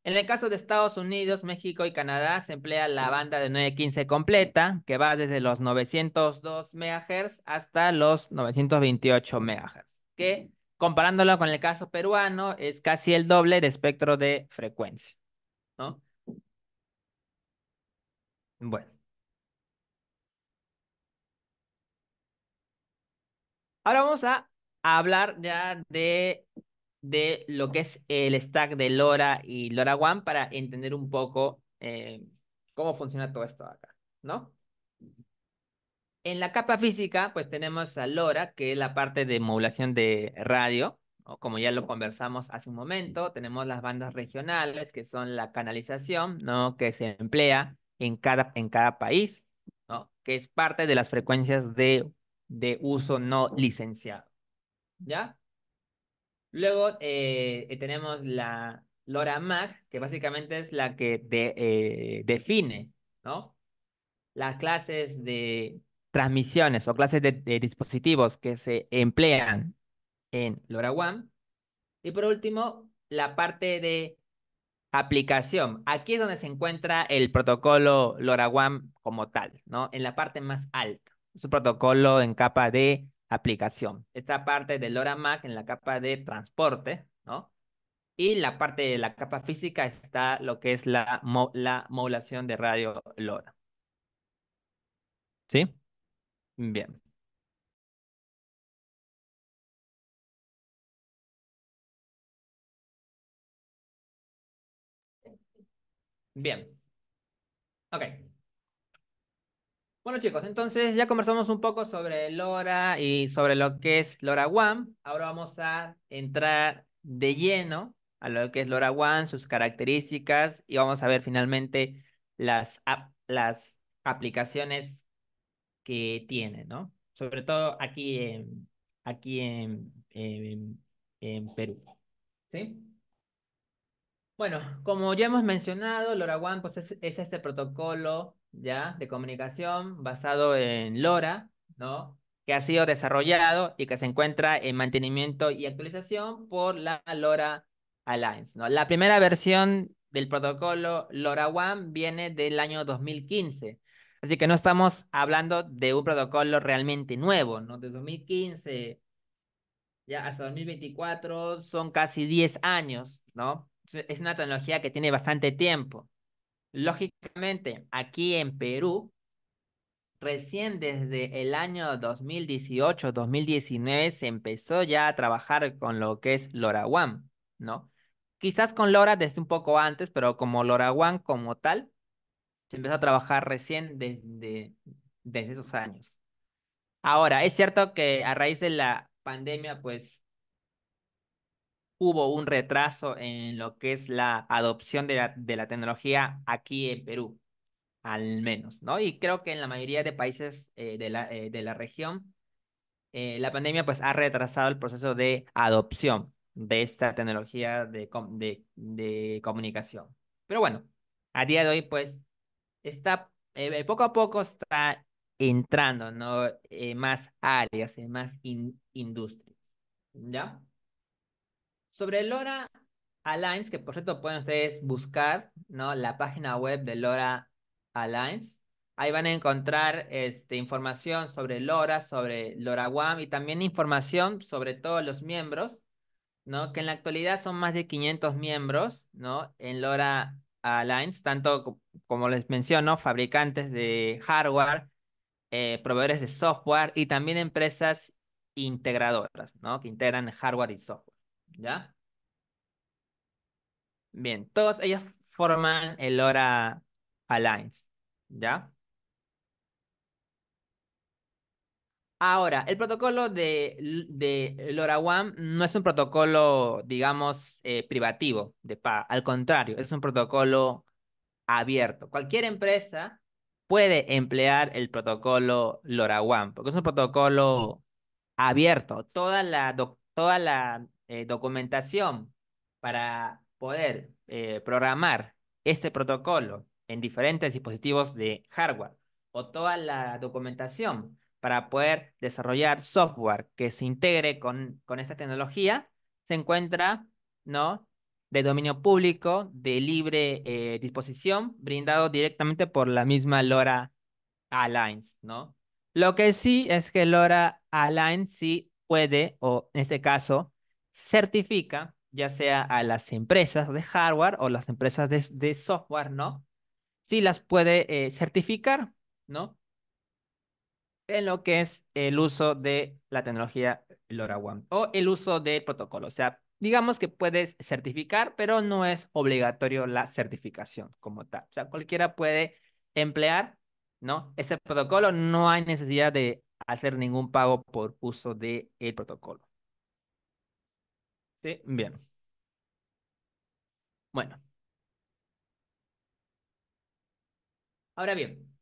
En el caso de Estados Unidos, México y Canadá se emplea la banda de 915 completa, que va desde los 902 MHz hasta los 928 MHz, que comparándolo con el caso peruano, es casi el doble de espectro de frecuencia. ¿no? Bueno. Ahora vamos a hablar ya de, lo que es el stack de LoRa y LoRaWAN para entender un poco eh, cómo funciona todo esto acá, ¿no? En la capa física, pues tenemos a LoRa, que es la parte de modulación de radio, como ya lo conversamos hace un momento. Tenemos las bandas regionales, que son la canalización, ¿no? que se emplea en cada, en cada país, ¿no? que es parte de las frecuencias de, de uso no licenciado. ¿Ya? Luego eh, eh, tenemos la LoRa MAC, que básicamente es la que eh, define ¿no? las clases de transmisiones o clases de, dispositivos que se emplean en LoRaWAN. Y por último, la parte de aplicación. Aquí es donde se encuentra el protocolo LoRaWAN como tal, ¿no? En la parte más alta. Es un protocolo en capa de aplicación. Esta parte de LoRaMAC en la capa de transporte, ¿no? Y la parte de la capa física está lo que es la, la modulación de radio LoRa. ¿Sí? Bien. Bien. Ok. Bueno chicos, entonces ya conversamos un poco sobre LoRa y sobre lo que es LoRaWAN. Ahora vamos a entrar de lleno a lo que es LoRaWAN, sus características y vamos a ver finalmente las, las aplicaciones que tiene, ¿no? Sobre todo aquí en, aquí en, Perú. ¿Sí? Bueno, como ya hemos mencionado, LoRaWAN pues es, es este protocolo ¿ya? de comunicación basado en LoRa, ¿no? que ha sido desarrollado y que se encuentra en mantenimiento y actualización por la LoRa Alliance. ¿no? La primera versión del protocolo LoRaWAN viene del año 2015 Así que no estamos hablando de un protocolo realmente nuevo, ¿no? De 2015 ya hasta 2024 son casi 10 años, ¿no? Es una tecnología que tiene bastante tiempo. Lógicamente, aquí en Perú, recién desde el año 2018-2019 se empezó ya a trabajar con lo que es LoRaWAN, ¿no? Quizás con LoRa desde un poco antes, pero como LoRaWAN como tal, se empezó a trabajar recién desde, desde esos años. Ahora, es cierto que a raíz de la pandemia, pues hubo un retraso en lo que es la adopción de la, de la tecnología aquí en Perú, al menos, ¿no? Y creo que en la mayoría de países eh, de, la, eh, de la región, eh, la pandemia pues ha retrasado el proceso de adopción de esta tecnología de, de, de comunicación. Pero bueno, a día de hoy, pues está, eh, eh, poco a poco está entrando, ¿no? Eh, más áreas, en más industrias, ¿ya? Sobre LoRa Alliance, que por cierto pueden ustedes buscar, ¿no? La página web de LoRa Alliance. Ahí van a encontrar este, información sobre LoRa, sobre LoRaWAM y también información sobre todos los miembros, ¿no? Que en la actualidad son más de 500 miembros, ¿no? En LoRa Alliance, tanto como les menciono, fabricantes de hardware, eh, proveedores de software y también empresas integradoras, ¿no? Que integran hardware y software, ¿ya? Bien, todos ellas forman el LoRa Alliance, ¿ya? Ahora, el protocolo de, de LoRaWAN no es un protocolo, digamos, eh, privativo de PA. Al contrario, es un protocolo abierto. Cualquier empresa puede emplear el protocolo LoRaWAN, porque es un protocolo abierto. Toda la, eh, documentación para poder eh, programar este protocolo en diferentes dispositivos de hardware o toda la documentación para poder desarrollar software que se integre con, con esta tecnología se encuentra ¿no? de dominio público, de libre eh, disposición, brindado directamente por la misma LoRa Alliance. ¿no? Lo que sí es que LoRa Alliance sí puede, o en este caso, certifica ya sea a las empresas de hardware o las empresas de, software, ¿no? Sí las puede eh, certificar, ¿no? en lo que es el uso de la tecnología LoRaWAN o el uso del protocolo. O sea, digamos que puedes certificar, pero no es obligatorio la certificación como tal. O sea, cualquiera puede emplear, ¿no? Ese protocolo no hay necesidad de hacer ningún pago por uso del el protocolo. Sí, bien. Bueno. Ahora bien,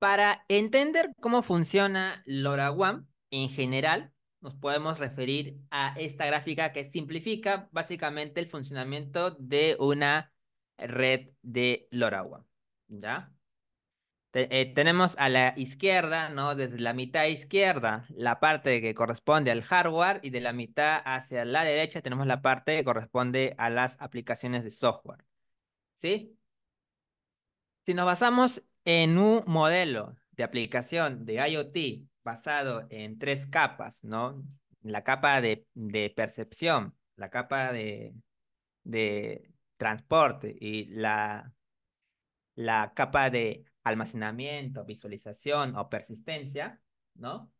para entender cómo funciona LoRaWAN en general, nos podemos referir a esta gráfica que simplifica básicamente el funcionamiento de una red de LoRaWAN. ¿Ya? Eh, tenemos a la izquierda, ¿no? Desde la mitad izquierda, la parte que corresponde al hardware y de la mitad hacia la derecha tenemos la parte que corresponde a las aplicaciones de software. ¿Sí? Si nos basamos en un modelo de aplicación de IoT basado en tres capas, ¿no? La capa de, percepción, la capa de, transporte y la, la capa de almacenamiento, visualización o persistencia, ¿no?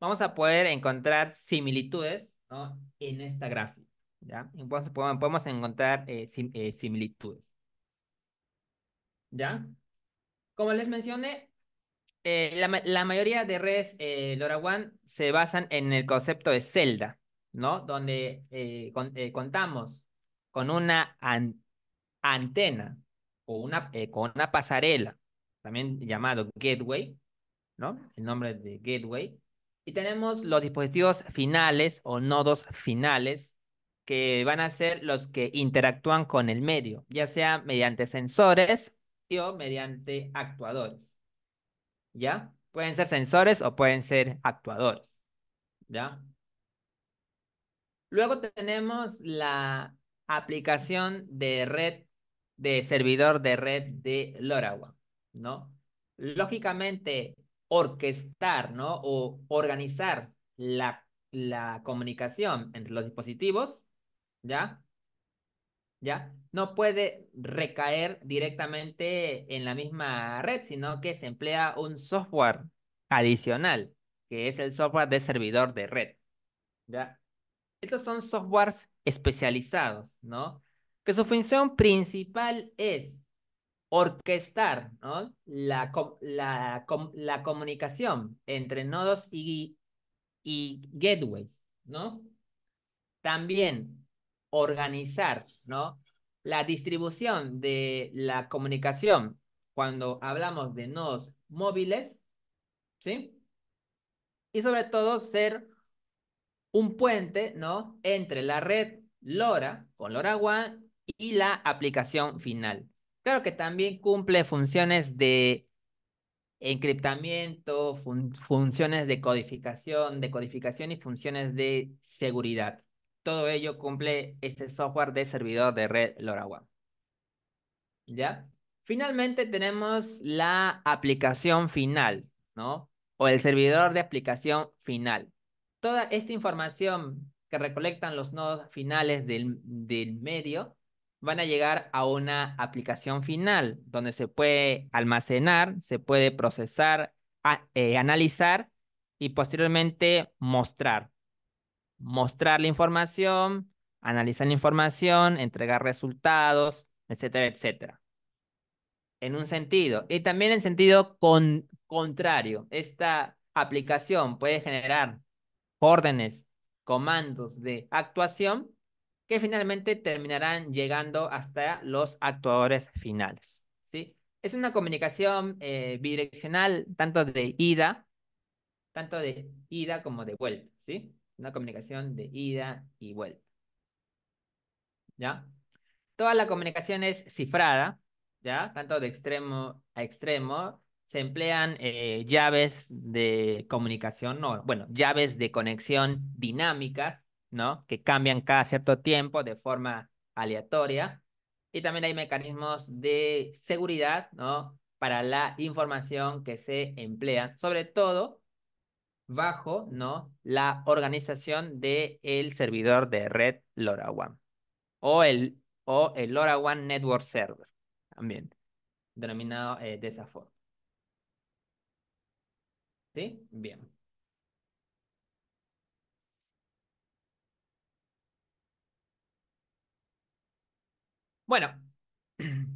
Vamos a poder encontrar similitudes ¿no? en esta gráfica, ¿ya? podemos encontrar eh, eh, similitudes, ¿ya? Como les mencioné, eh, la, mayoría de redes eh, LoRaWAN se basan en el concepto de celda, ¿no? Donde eh, contamos con una antena o una, con una pasarela, también llamado gateway, ¿no? El nombre de gateway. Y tenemos los dispositivos finales o nodos finales que van a ser los que interactúan con el medio, ya sea mediante sensores mediante actuadores. ¿Ya? Pueden ser sensores o pueden ser actuadores. ¿Ya? Luego tenemos la aplicación de red, de servidor de red de LoRaWAN, ¿no? Lógicamente, orquestar, ¿no? O organizar la, la comunicación entre los dispositivos, ¿ya? ¿Ya? no puede recaer directamente en la misma red, sino que se emplea un software adicional, que es el software de servidor de red. ¿Ya? Estos son softwares especializados, ¿no? Que su función principal es orquestar ¿no? la, la, comunicación entre nodos y, y gateways, ¿no? También organizar, ¿no? La distribución de la comunicación cuando hablamos de nodos móviles, ¿sí? Y sobre todo ser un puente, ¿no? Entre la red LoRa con LoRaWAN y la aplicación final. Claro que también cumple funciones de encriptamiento, funciones de codificación, decodificación y funciones de seguridad. Todo ello cumple este software de servidor de red LoRaWAN. ¿Ya? Finalmente tenemos la aplicación final, ¿no? O el servidor de aplicación final. Toda esta información que recolectan los nodos finales del, medio van a llegar a una aplicación final donde se puede almacenar, se puede procesar, eh, analizar y posteriormente mostrar mostrar la información, analizar la información, entregar resultados, etcétera, etcétera. En un sentido. Y también en sentido contrario. Esta aplicación puede generar órdenes, comandos de actuación que finalmente terminarán llegando hasta los actuadores finales. ¿sí? Es una comunicación eh, bidireccional tanto de ida, tanto de ida como de vuelta. ¿sí? una comunicación de ida y vuelta. ¿Ya? Toda la comunicación es cifrada, ¿ya? Tanto de extremo a extremo. Se emplean eh, llaves de comunicación, no, bueno, llaves de conexión dinámicas, ¿no? Que cambian cada cierto tiempo de forma aleatoria. Y también hay mecanismos de seguridad, ¿no? Para la información que se emplea, sobre todo bajo, ¿no? La organización del el servidor de red LoRaWAN o el, o el LoRaWAN Network Server, también, denominado eh, de esa forma. ¿Sí? Bien. Bueno,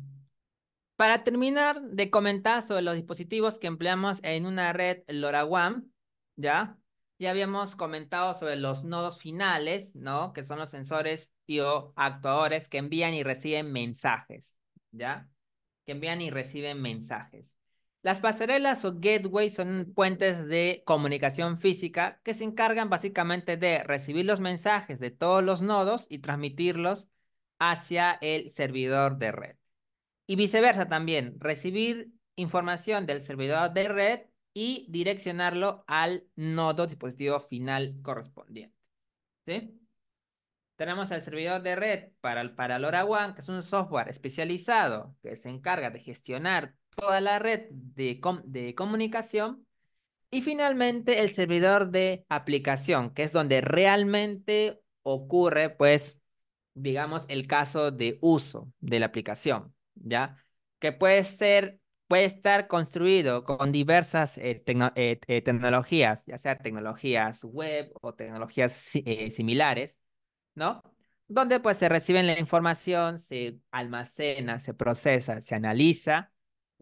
para terminar de comentar sobre los dispositivos que empleamos en una red LoRaWAN, ¿ya? Ya habíamos comentado sobre los nodos finales, ¿no? Que son los sensores y o actuadores que envían y reciben mensajes, ¿ya? Que envían y reciben mensajes. Las pasarelas o gateways son puentes de comunicación física que se encargan básicamente de recibir los mensajes de todos los nodos y transmitirlos hacia el servidor de red. Y viceversa también, recibir información del servidor de red y direccionarlo al nodo dispositivo final correspondiente. ¿Sí? Tenemos el servidor de red para, para LoRaWAN, que es un software especializado que se encarga de gestionar toda la red de, de comunicación. Y finalmente el servidor de aplicación, que es donde realmente ocurre, pues, digamos, el caso de uso de la aplicación, ¿ya? Que puede ser puede estar construido con diversas eh, eh, eh, tecnologías, ya sea tecnologías web o tecnologías similares, ¿no? Donde pues se reciben la información, se almacena, se procesa, se analiza,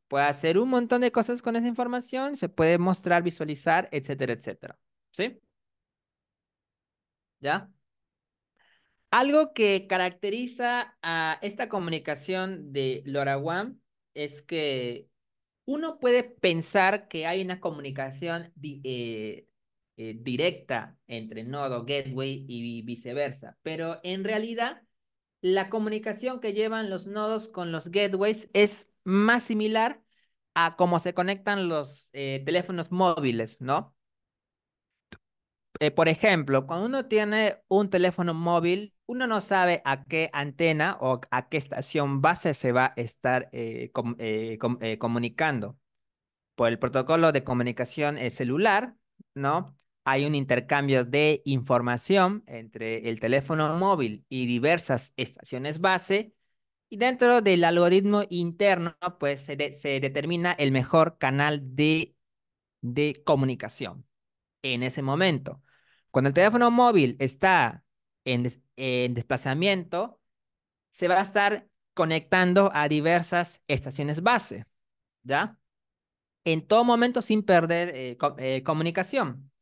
puede hacer un montón de cosas con esa información, se puede mostrar, visualizar, etcétera, etcétera. ¿Sí? ¿Ya? Algo que caracteriza a esta comunicación de LoRaWAN es que uno puede pensar que hay una comunicación eh, eh, directa entre nodo, gateway y viceversa, pero en realidad la comunicación que llevan los nodos con los gateways es más similar a cómo se conectan los eh, teléfonos móviles, ¿no? Eh, por ejemplo, cuando uno tiene un teléfono móvil, uno no sabe a qué antena o a qué estación base se va a estar eh, eh, comunicando. Por el protocolo de comunicación celular, ¿no? Hay un intercambio de información entre el teléfono móvil y diversas estaciones base. Y dentro del algoritmo interno, pues se, determina el mejor canal de comunicación en ese momento. Cuando el teléfono móvil está en, desplazamiento, se va a estar conectando a diversas estaciones base, ¿ya? En todo momento sin perder eh, eh, comunicación.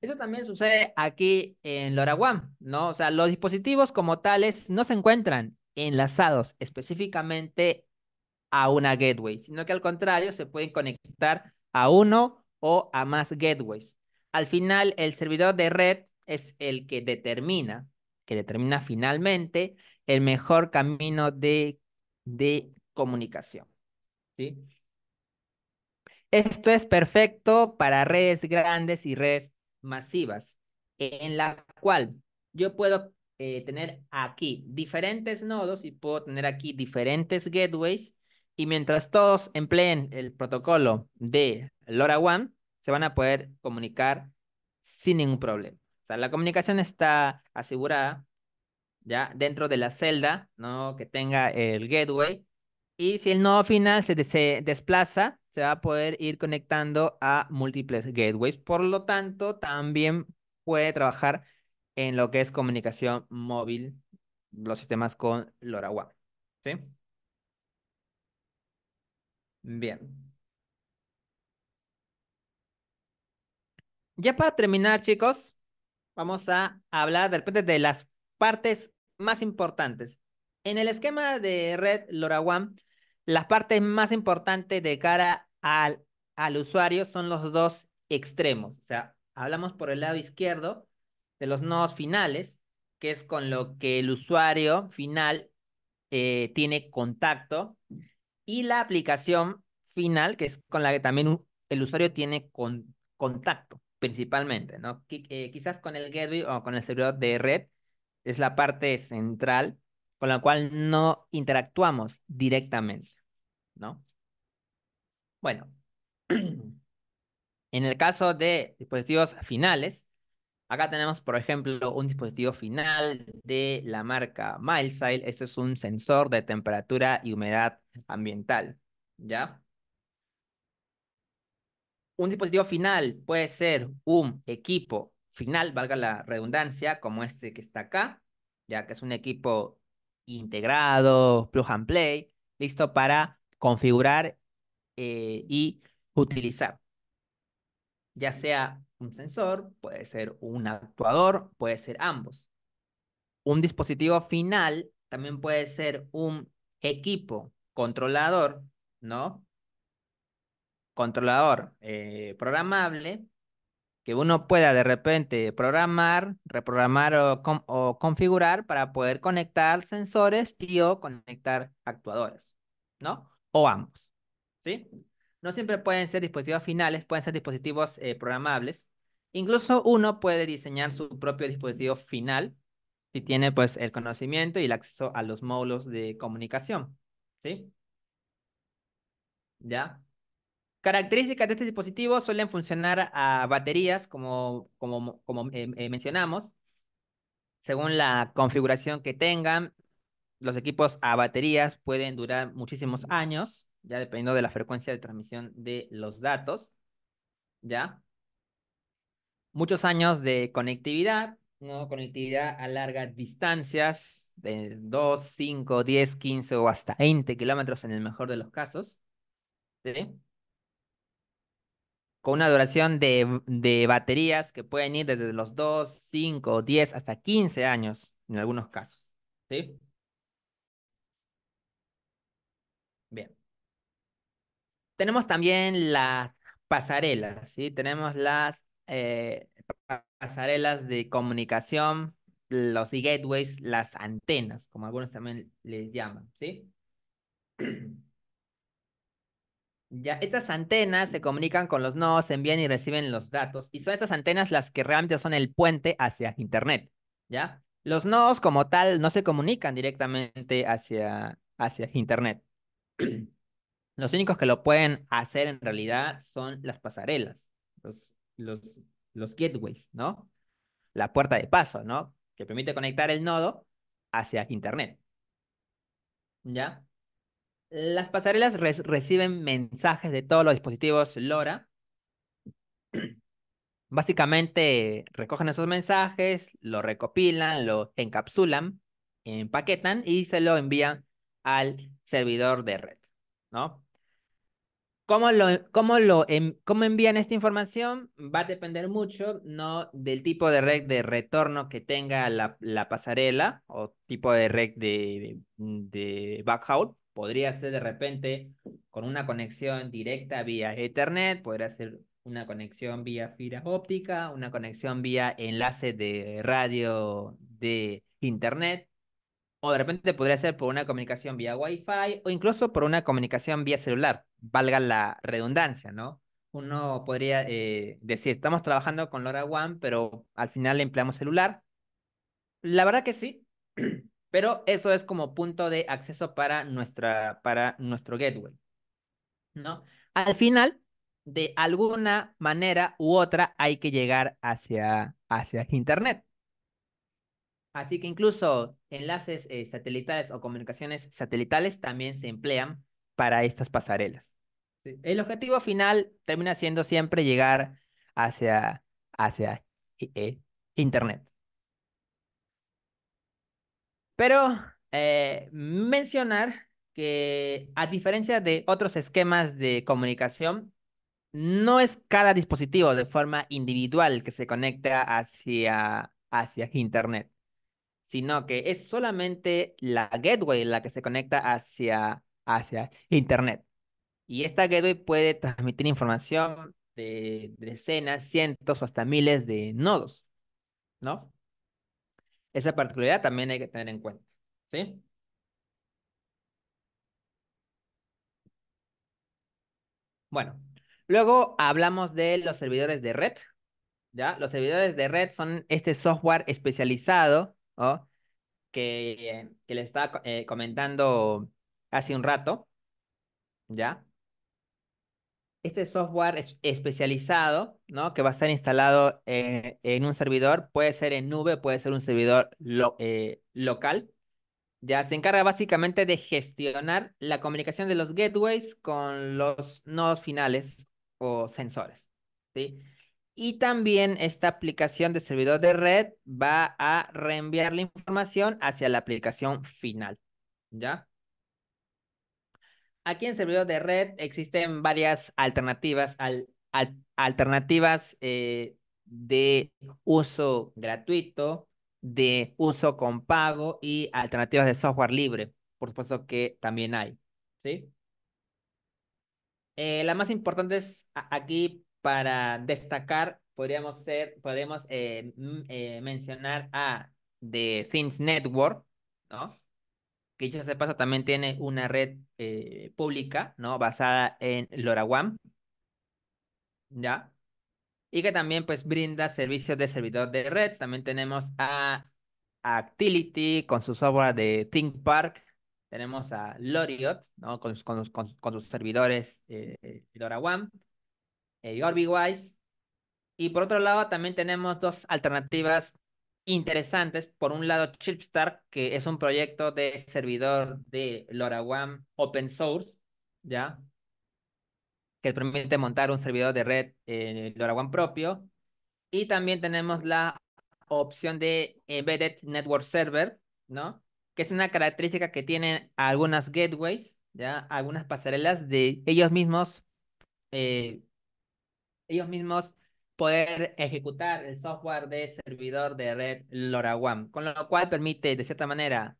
Eso también sucede aquí en LoRaWAN, ¿no? O sea, los dispositivos como tales no se encuentran enlazados específicamente a una gateway, sino que al contrario se pueden conectar a uno o a más gateways. Al final, el servidor de red es el que determina, que determina finalmente el mejor camino de, comunicación. ¿sí? Esto es perfecto para redes grandes y redes masivas, en la cual yo puedo eh, tener aquí diferentes nodos y puedo tener aquí diferentes gateways. Y mientras todos empleen el protocolo de LoRaWAN, se van a poder comunicar sin ningún problema. O sea, la comunicación está asegurada ya dentro de la celda, ¿no? Que tenga el gateway. Y si el nodo final se, desplaza, se va a poder ir conectando a múltiples gateways. Por lo tanto, también puede trabajar en lo que es comunicación móvil, los sistemas con LoRaWAN. ¿Sí? Bien. Ya para terminar, chicos, vamos a hablar de repente de las partes más importantes. En el esquema de red LoRaWAN, las partes más importantes de cara al, al usuario son los dos extremos. O sea, hablamos por el lado izquierdo de los nodos finales, que es con lo que el usuario final eh, tiene contacto, y la aplicación final, que es con la que también el usuario tiene contacto principalmente, ¿no? Eh, quizás con el Gateway o con el servidor de red es la parte central con la cual no interactuamos directamente, ¿no? Bueno, en el caso de dispositivos finales, acá tenemos, por ejemplo, un dispositivo final de la marca Milesile. Este es un sensor de temperatura y humedad ambiental, ¿ya? un dispositivo final puede ser un equipo final, valga la redundancia, como este que está acá, ya que es un equipo integrado, plug and play, listo para configurar eh, y utilizar. Ya sea un sensor, puede ser un actuador, puede ser ambos. Un dispositivo final también puede ser un equipo controlador, ¿no? controlador eh, programable que uno pueda de repente programar, reprogramar o, configurar para poder conectar sensores y o conectar actuadores, ¿no? O ambos, ¿sí? No siempre pueden ser dispositivos finales, pueden ser dispositivos eh, programables. Incluso uno puede diseñar su propio dispositivo final si tiene pues el conocimiento y el acceso a los módulos de comunicación, ¿sí? ¿Ya? Características de este dispositivo suelen funcionar a baterías, como, como, como eh, eh, mencionamos. Según la configuración que tengan, los equipos a baterías pueden durar muchísimos años, ya dependiendo de la frecuencia de transmisión de los datos. ¿Ya? Muchos años de conectividad, ¿no? Conectividad a largas distancias, de 2, 5, 10, 15 o hasta 20 kilómetros en el mejor de los casos. ¿Sí? con una duración de, baterías que pueden ir desde los 2, 5, 10 hasta 15 años en algunos casos. ¿Sí? Bien. Tenemos también las pasarelas, ¿sí? Tenemos las eh, pasarelas de comunicación, los gateways, las antenas, como algunos también les llaman, ¿sí? estas antenas se comunican con los nodos, envían y reciben los datos, y son estas antenas las que realmente son el puente hacia Internet, ¿ya? Los nodos como tal no se comunican directamente hacia, hacia Internet. Los únicos que lo pueden hacer en realidad son las pasarelas, los, los, los gateways, ¿no? La puerta de paso, ¿no? Que permite conectar el nodo hacia Internet. ¿Ya? Las pasarelas reciben mensajes de todos los dispositivos LoRa. Básicamente recogen esos mensajes, lo recopilan, lo encapsulan, empaquetan y se lo envían al servidor de red, ¿no? ¿Cómo, lo, lo, envían esta información? Va a depender mucho ¿no? del tipo de red de retorno que tenga la, pasarela o tipo de red de, backhaul podría ser de repente con una conexión directa vía Ethernet, podría ser una conexión vía fibra óptica, una conexión vía enlace de radio de Internet, o de repente podría ser por una comunicación vía Wi-Fi o incluso por una comunicación vía celular, valga la redundancia, ¿no? Uno podría eh, decir, estamos trabajando con LoRaWAN, pero al final le empleamos celular. La verdad que sí, Pero eso es como punto de acceso para, nuestra, para nuestro gateway. ¿no? Al final, de alguna manera u otra, hay que llegar hacia, hacia Internet. Así que incluso enlaces eh, satelitales o comunicaciones satelitales también se emplean para estas pasarelas. El objetivo final termina siendo siempre llegar hacia, hacia eh, eh, Internet. Pero eh, mencionar que a diferencia de otros esquemas de comunicación, no es cada dispositivo de forma individual que se conecta hacia, hacia Internet, sino que es solamente la gateway la que se conecta hacia, hacia Internet. Y esta gateway puede transmitir información de decenas, cientos o hasta miles de nodos, ¿no? Esa particularidad también hay que tener en cuenta. ¿Sí? Bueno, luego hablamos de los servidores de red. ¿ya? Los servidores de red son este software especializado que, eh, que les estaba eh, comentando hace un rato. ¿Ya? este software es especializado, ¿no? Que va a ser instalado eh, en un servidor, puede ser en nube, puede ser un servidor eh, local. Ya se encarga básicamente de gestionar la comunicación de los gateways con los nodos finales o sensores, ¿sí? Y también esta aplicación de servidor de red va a reenviar la información hacia la aplicación final, ¿ya? Aquí en servidor de red existen varias alternativas, alternativas eh, de uso gratuito, de uso con pago y alternativas de software libre. Por supuesto que también hay. ¿sí? Eh, más más es aquí para destacar podríamos ser, eh, eh, mencionar a The Things Network, ¿no? que ya se pasa también tiene una red eh, pública, ¿no? Basada en LoRaWAN, ¿ya? Y que también, pues, brinda servicios de servidor de red. También tenemos a Actility con su software de ThinkPark. Tenemos a Loriot, ¿no? Con, con, con, con sus servidores eh, eh LoRaWAN. Eh, y OrbiWise. Y por otro lado, también tenemos dos alternativas interesantes. Por un lado, Chipstar, que es un proyecto de servidor de LoRaWAN open source, ¿ya? Que permite montar un servidor de red en eh, LoRaWAN propio. Y también tenemos la opción de Embedded Network Server, ¿no? Que es una característica que tienen algunas gateways, ¿ya? Algunas pasarelas de ellos mismos, eh, ellos mismos poder ejecutar el software de servidor de red LoRaWAN, con lo cual permite de cierta manera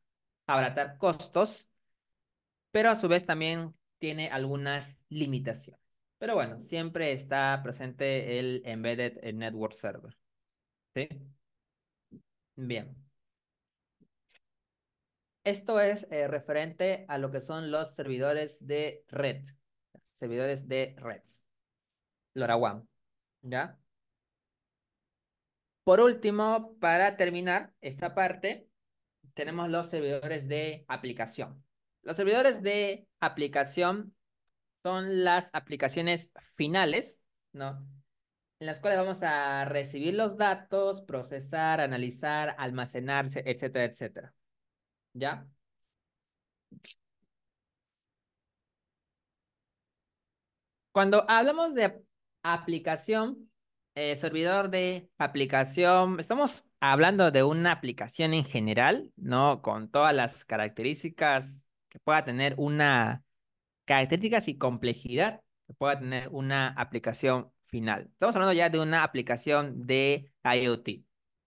abaratar costos, pero a su vez también tiene algunas limitaciones. Pero bueno, siempre está presente el embedded network server. ¿Sí? Bien. Esto es eh, referente a lo que son los servidores de red. Servidores de red. LoRaWAN. ¿Ya? Por último, para terminar esta parte, tenemos los servidores de aplicación. Los servidores de aplicación son las aplicaciones finales, ¿no? En las cuales vamos a recibir los datos, procesar, analizar, almacenarse, etcétera, etcétera. ¿Ya? Cuando hablamos de aplicación, eh, servidor de aplicación. Estamos hablando de una aplicación en general, ¿no? Con todas las características que pueda tener una, características y complejidad que pueda tener una aplicación final. Estamos hablando ya de una aplicación de IoT.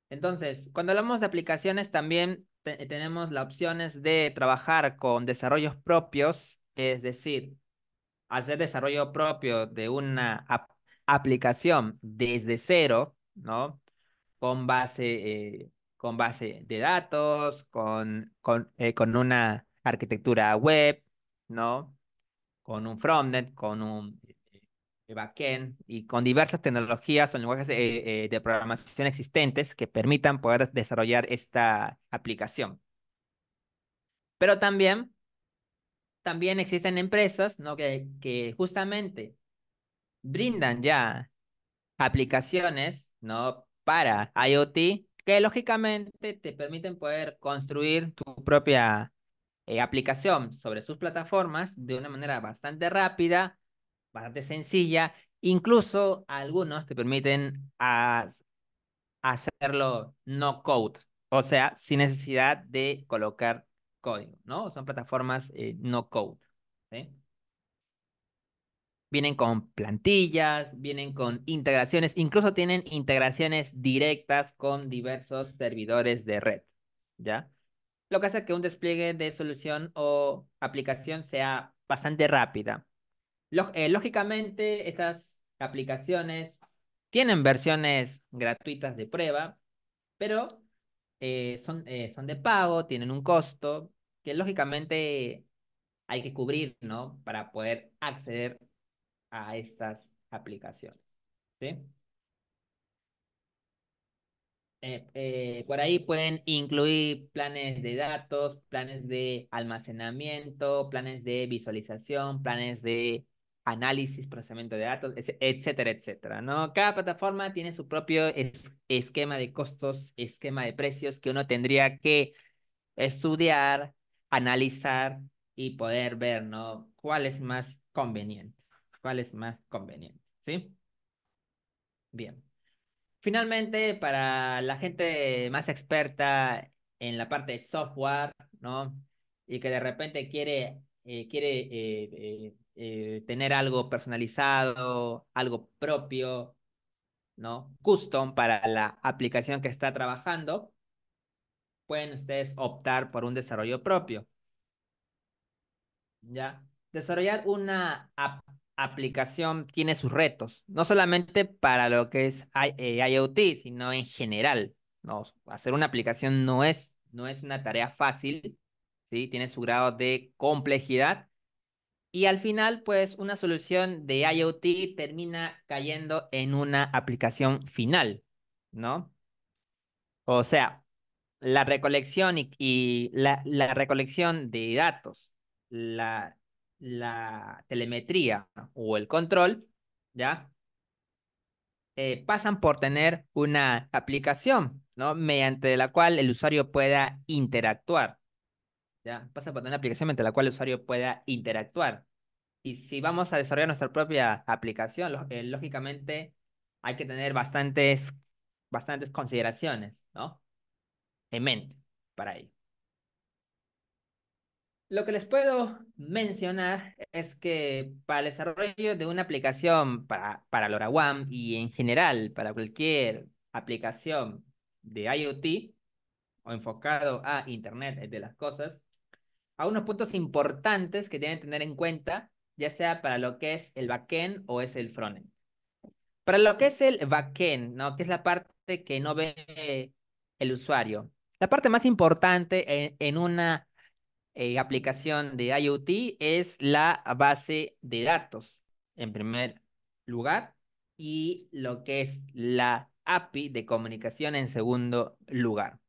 Entonces, cuando hablamos de aplicaciones, también tenemos las opciones de trabajar con desarrollos propios, es decir, hacer desarrollo propio de una aplicación aplicación desde cero, ¿no? Con base, eh, con base de datos, con, eh, con, una arquitectura web, ¿no? Con un frontend, con un eh, backend y con diversas tecnologías o lenguajes de programación existentes que permitan poder desarrollar esta aplicación. Pero también, también existen empresas ¿no? que, que justamente brindan ya aplicaciones, ¿no? Para IoT, que lógicamente te permiten poder construir tu propia eh, aplicación sobre sus plataformas de una manera bastante rápida, bastante sencilla. Incluso algunos te permiten hacerlo no code, o sea, sin necesidad de colocar código, ¿no? Son plataformas eh, no code. ¿sí? Vienen con plantillas, vienen con integraciones, incluso tienen integraciones directas con diversos servidores de red, ¿ya? Lo que hace que un despliegue de solución o aplicación sea bastante rápida. Eh, lógicamente, estas aplicaciones tienen versiones gratuitas de prueba, pero eh, son, eh, son de pago, tienen un costo que lógicamente hay que cubrir, ¿no? Para poder acceder a estas aplicaciones. ¿sí? Eh, eh, por ahí pueden incluir planes de datos, planes de almacenamiento, planes de visualización, planes de análisis, procesamiento de datos, etcétera, etcétera, ¿no? Cada plataforma tiene su propio esquema de costos, esquema de precios que uno tendría que estudiar, analizar y poder ver, ¿no? ¿Cuál es más conveniente? cuál es más conveniente, ¿sí? Bien. Finalmente, para la gente más experta en la parte de software, ¿no? Y que de repente quiere, eh, quiere eh, eh, tener algo personalizado, algo propio, ¿no? Custom para la aplicación que está trabajando, pueden ustedes optar por un desarrollo propio. ¿Ya? Desarrollar una app aplicación tiene sus retos, no solamente para lo que es IoT, eh, sino en general. No, hacer una aplicación no es, no es una tarea fácil, ¿sí? tiene su grado de complejidad. Y al final, pues una solución de IoT termina cayendo en una aplicación final, ¿no? O sea, la recolección y, y la, la recolección de datos, la la telemetría o el control, ¿ya? Eh, pasan por tener una aplicación, ¿no? Mediante la cual el usuario pueda interactuar. ¿Ya? Pasan por tener una aplicación mediante la cual el usuario pueda interactuar. Y si vamos a desarrollar nuestra propia aplicación, eh, lógicamente hay que tener bastantes, bastantes consideraciones, ¿no? En mente para ello. Lo que les puedo mencionar es que para el desarrollo de una aplicación para, para LoRaWAN y en general para cualquier aplicación de IoT o enfocado a Internet de las cosas, hay unos puntos importantes que deben tener en cuenta, ya sea para lo que es el backend o es el frontend. Para lo que es el backend, ¿no? que es la parte que no ve el usuario, la parte más importante en, en una eh, aplicación de IoT es la base de datos, en primer lugar, y lo que es la API de comunicación en segundo lugar.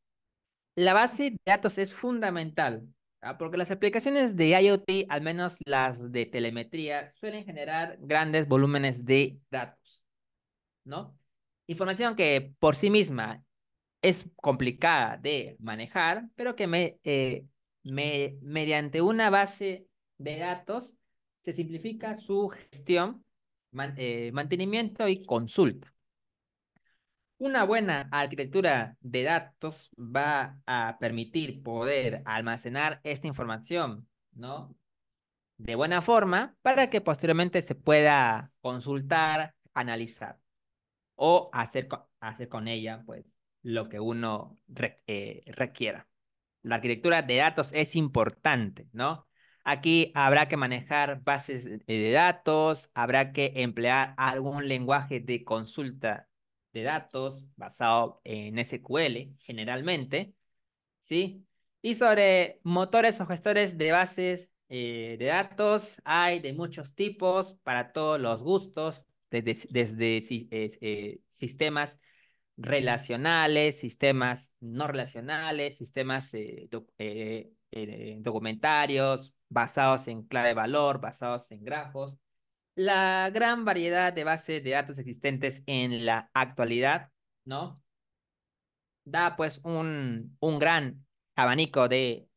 La base de datos es fundamental, ¿ah? porque las aplicaciones de IoT, al menos las de telemetría, suelen generar grandes volúmenes de datos, ¿no? Información que por sí misma es complicada de manejar, pero que me, eh, mediante una base de datos, se simplifica su gestión, eh, mantenimiento y consulta. Una buena arquitectura de datos va a permitir poder almacenar esta información, ¿no? De buena forma para que posteriormente se pueda consultar, analizar o hacer, hacer con ella, pues, lo que uno eh, requiera. La arquitectura de datos es importante, ¿no? Aquí habrá que manejar bases de eh, datos, habrá que emplear algún lenguaje de consulta de datos basado en SQL generalmente, ¿sí? Y sobre motores o gestores de bases eh, de datos, hay de muchos tipos para todos los gustos, desde, desde eh, sistemas relacionales, sistemas no relacionales, sistemas eh, eh, eh, documentarios basados en clave valor, basados en grafos, la gran variedad de bases de datos existentes en la actualidad, ¿no? Da pues un, un gran abanico de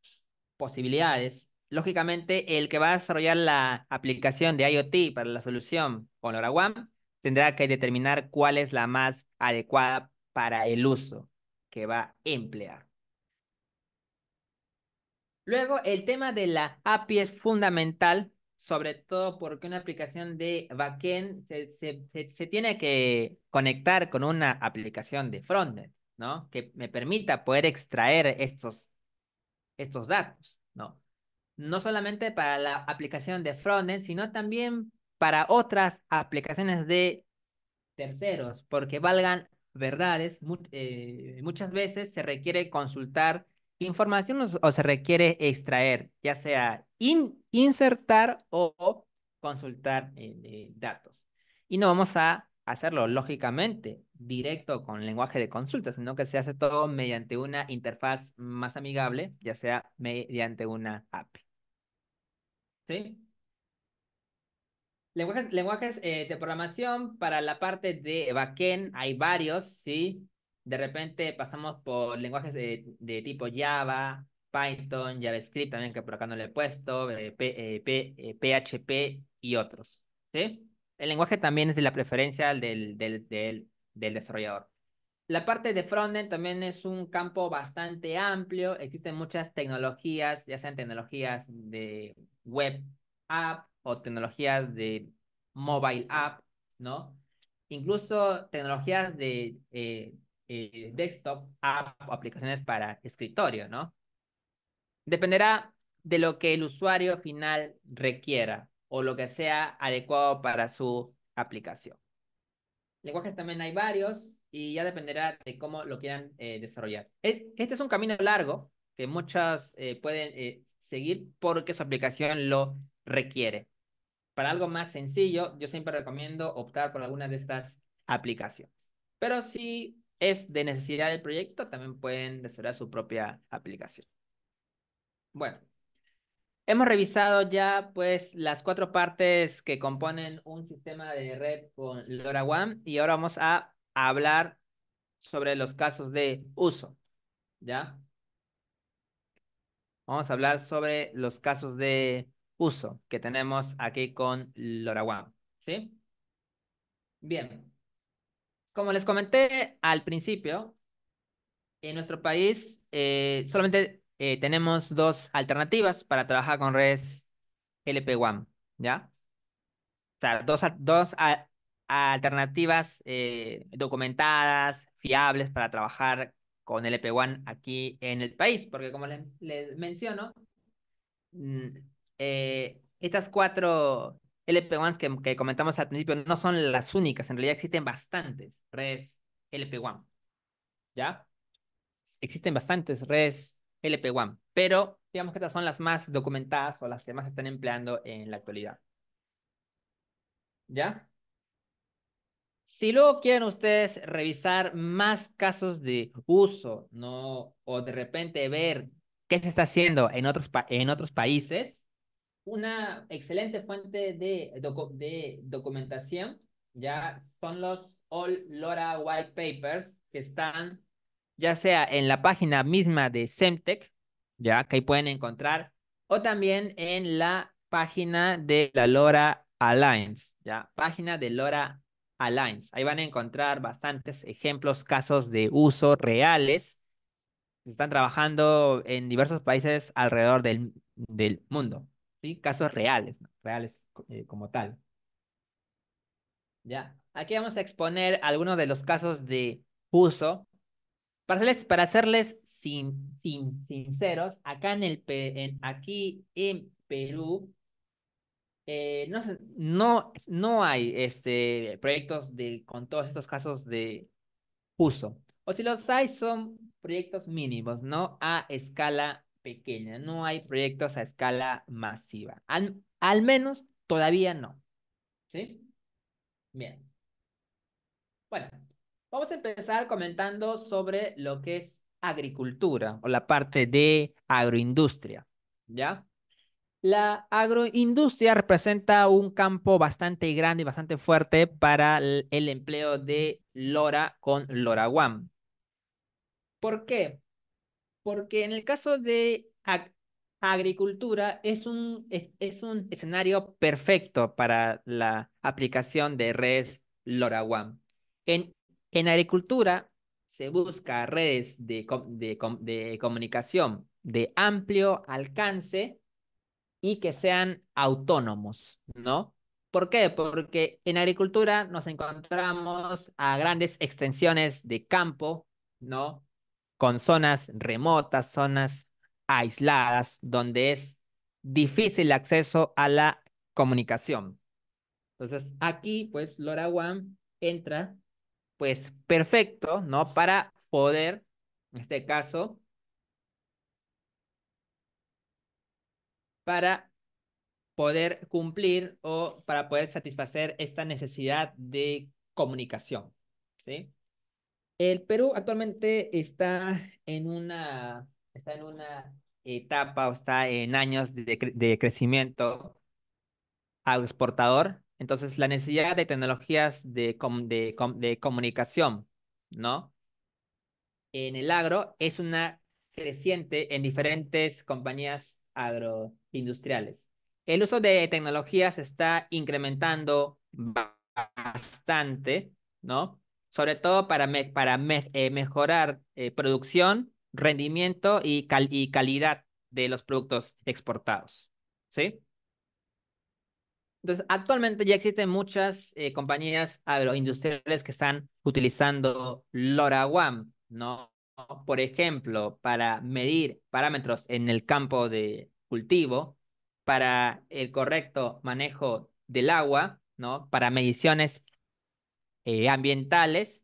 posibilidades. Lógicamente, el que va a desarrollar la aplicación de IoT para la solución con LoRaWAN tendrá que determinar cuál es la más adecuada para el uso que va a emplear. Luego, el tema de la API es fundamental, sobre todo porque una aplicación de backend se, tiene que conectar con una aplicación de frontend, ¿no? Que me permita poder extraer estos, estos datos, ¿no? No solamente para la aplicación de frontend, sino también para otras aplicaciones de terceros, porque valgan verdades, eh, muchas veces se requiere consultar información o, se requiere extraer, ya sea insertar o, consultar eh, eh, datos. Y no vamos a hacerlo lógicamente directo con lenguaje de consulta, sino que se hace todo mediante una interfaz más amigable, ya sea mediante una API. ¿Sí? Lenguajes, lenguajes eh, de programación para la parte de backend hay varios, ¿sí? De repente pasamos por lenguajes de, tipo Java, Python, JavaScript también, que por acá no le he puesto, PHP eh, eh, y otros, ¿sí? El lenguaje también es de la preferencia del, del, del, del desarrollador. La parte de frontend también es un campo bastante amplio. Existen muchas tecnologías, ya sean tecnologías de web app, o tecnologías de mobile app, ¿no? Incluso tecnologías de eh, eh, desktop app o aplicaciones para escritorio, ¿no? Dependerá de lo que el usuario final requiera o lo que sea adecuado para su aplicación. Lenguajes también hay varios y ya dependerá de cómo lo quieran eh, desarrollar. E-, este es un camino largo que muchas pueden seguir porque su aplicación lo requiere. Para algo más sencillo, yo siempre recomiendo optar por alguna de estas aplicaciones. Pero si es de necesidad del proyecto, también pueden desarrollar su propia aplicación. Bueno, hemos revisado ya pues las cuatro partes que componen un sistema de red con LoRaWAN y ahora vamos a hablar sobre los casos de uso. ¿Ya? Vamos a hablar sobre los casos de uso que tenemos aquí con LoRaWAN. ¿Sí? Bien. Como les comenté al principio, en nuestro país eh, solamente eh, tenemos dos alternativas para trabajar con redes lp ¿ya? O sea, dos, dos alternativas eh, documentadas, fiables para trabajar con LP1 aquí en el país, porque como les, les menciono, mm, eh, estas cuatro lp 1 que, comentamos al principio no son las únicas, en realidad existen bastantes redes LP1. ¿Ya? Existen bastantes redes LP1, pero digamos que estas son las más documentadas o las que más se están empleando en la actualidad. ¿Ya? Si luego quieren ustedes revisar más casos de uso, ¿no? O de repente ver qué se está haciendo en otros, en otros países, una excelente fuente de, de documentación, ya son los All LoRa White Papers que están ya sea en la página misma de Semtech, ya que ahí pueden encontrar, o también en la página de la LoRa Alliance, ya página de LoRa Alliance. Ahí van a encontrar bastantes ejemplos, casos de uso reales. Se están trabajando en diversos países alrededor del mundo. Casos reales, reales eh, como tal. Ya, aquí vamos a exponer algunos de los casos de uso. Para serles, para sin, sin, sinceros, acá en el en, aquí en Perú eh, no, no, hay este, proyectos de, con todos estos casos de uso. O si los hay, son proyectos mínimos, no a escala pequeña, no hay proyectos a escala masiva. Al, menos todavía no. ¿Sí? Bien. Bueno, vamos a empezar comentando sobre lo que es agricultura o la parte de agroindustria. ¿Ya? La agroindustria representa un campo bastante grande y bastante fuerte para el empleo de Lora con one ¿Por qué? porque en el caso de agricultura es un, un escenario perfecto para la aplicación de redes LoRaWAN. En, en agricultura se busca redes de, de comunicación de amplio alcance y que sean autónomos, ¿no? ¿Por qué? Porque en agricultura nos encontramos a grandes extensiones de campo, ¿no? con zonas remotas, zonas aisladas, donde es difícil acceso a la comunicación. Entonces, aquí, pues, LoRaWAN entra, pues, perfecto, ¿no? Para poder, en este caso, para poder cumplir o para poder satisfacer esta necesidad de comunicación, ¿sí? El Perú actualmente está en una, está en una etapa o está en años de, crecimiento exportador. Entonces, la necesidad de tecnologías de, de, de comunicación, ¿no? En el agro es una creciente en diferentes compañías agroindustriales. El uso de tecnologías está incrementando bastante, ¿no? sobre todo para, eh, mejorar eh, producción, rendimiento y, calidad de los productos exportados. ¿Sí? Entonces, actualmente ya existen muchas eh, compañías agroindustriales que están utilizando LoRaWAN, ¿no? Por ejemplo, para medir parámetros en el campo de cultivo, para el correcto manejo del agua, ¿no? Para mediciones eh, ambientales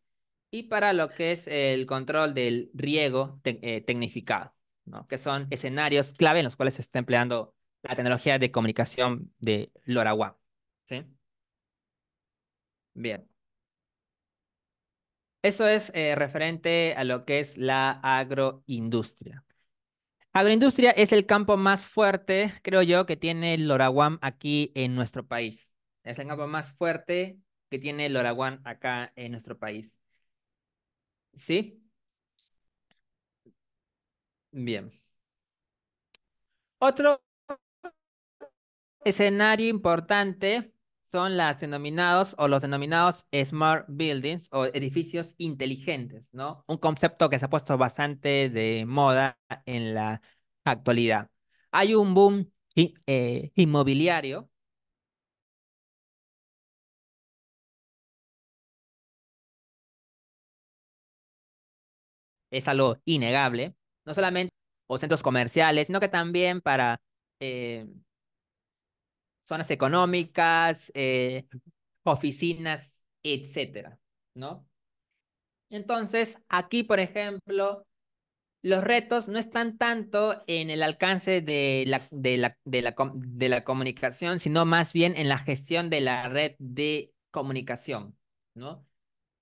y para lo que es el control del riego eh, tecnificado, ¿no? que son escenarios clave en los cuales se está empleando la tecnología de comunicación de LoRaWAN. ¿sí? Bien. Eso es eh, referente a lo que es la agroindustria. Agroindustria es el campo más fuerte, creo yo, que tiene LoRaWAN aquí en nuestro país. Es el campo más fuerte que tiene el Oraguán acá en nuestro país. ¿Sí? Bien. Otro escenario importante son las denominados o los denominados smart buildings o edificios inteligentes, ¿no? Un concepto que se ha puesto bastante de moda en la actualidad. Hay un boom eh, inmobiliario es algo innegable, no solamente o centros comerciales, sino que también para eh, zonas económicas, eh, oficinas, etcétera, ¿no? Entonces, aquí, por ejemplo, los retos no están tanto en el alcance de la, de la, de la, de la comunicación, sino más bien en la gestión de la red de comunicación, ¿no?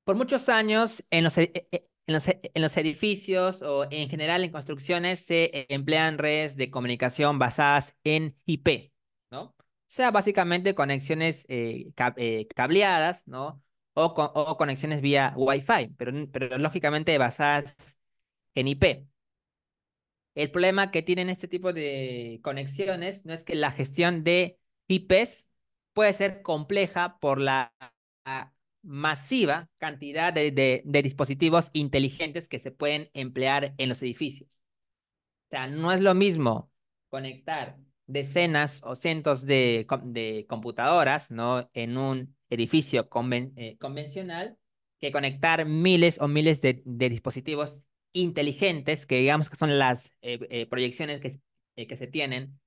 Por muchos años, en los, e, e, e, en los, edificios o en general en construcciones se emplean redes de comunicación basadas en IP, ¿no? O sea, básicamente conexiones eh, eh, cableadas, ¿no? O, conexiones vía Wi-Fi, pero, pero lógicamente basadas en IP. El problema que tienen este tipo de conexiones no es que la gestión de IPs puede ser compleja por la masiva cantidad de, dispositivos inteligentes que se pueden emplear en los edificios. O sea, no es lo mismo conectar decenas o cientos de, de computadoras ¿no? en un edificio eh, convencional que conectar miles o miles de, dispositivos inteligentes que digamos que son las eh, eh, proyecciones que, que se tienen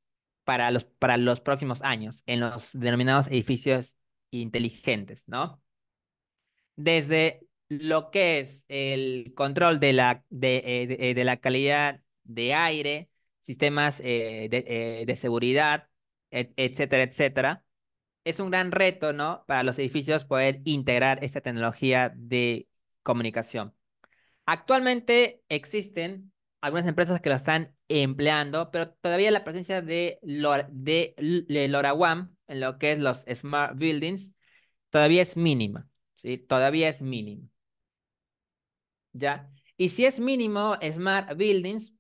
para los, para los próximos años en los denominados edificios inteligentes, ¿no? desde lo que es el control de la, de, eh, eh, la calidad de aire, sistemas eh, de, seguridad, etcétera, etcétera. Es un gran reto, ¿no? Para los edificios poder integrar esta tecnología de comunicación. Actualmente existen algunas empresas que lo están empleando, pero todavía la presencia de, LoraWAM de, de en lo que es los smart buildings todavía es mínima. Todavía es mínimo. ¿Ya? Y si es mínimo Smart Buildings,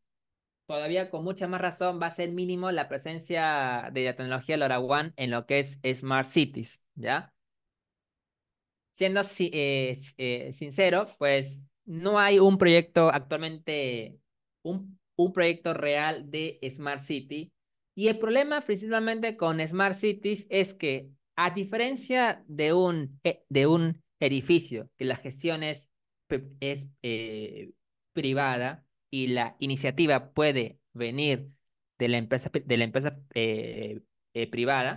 todavía con mucha más razón va a ser mínimo la presencia de la tecnología LoRaWAN en lo que es Smart Cities, ¿ya? Siendo eh, eh, sincero, pues no hay un proyecto actualmente, un, un proyecto real de Smart City. Y el problema principalmente con Smart Cities es que, a diferencia de un, eh, de un edificio, que la gestión es, eh, privada y la iniciativa puede venir de la empresa, de la empresa eh, eh, privada.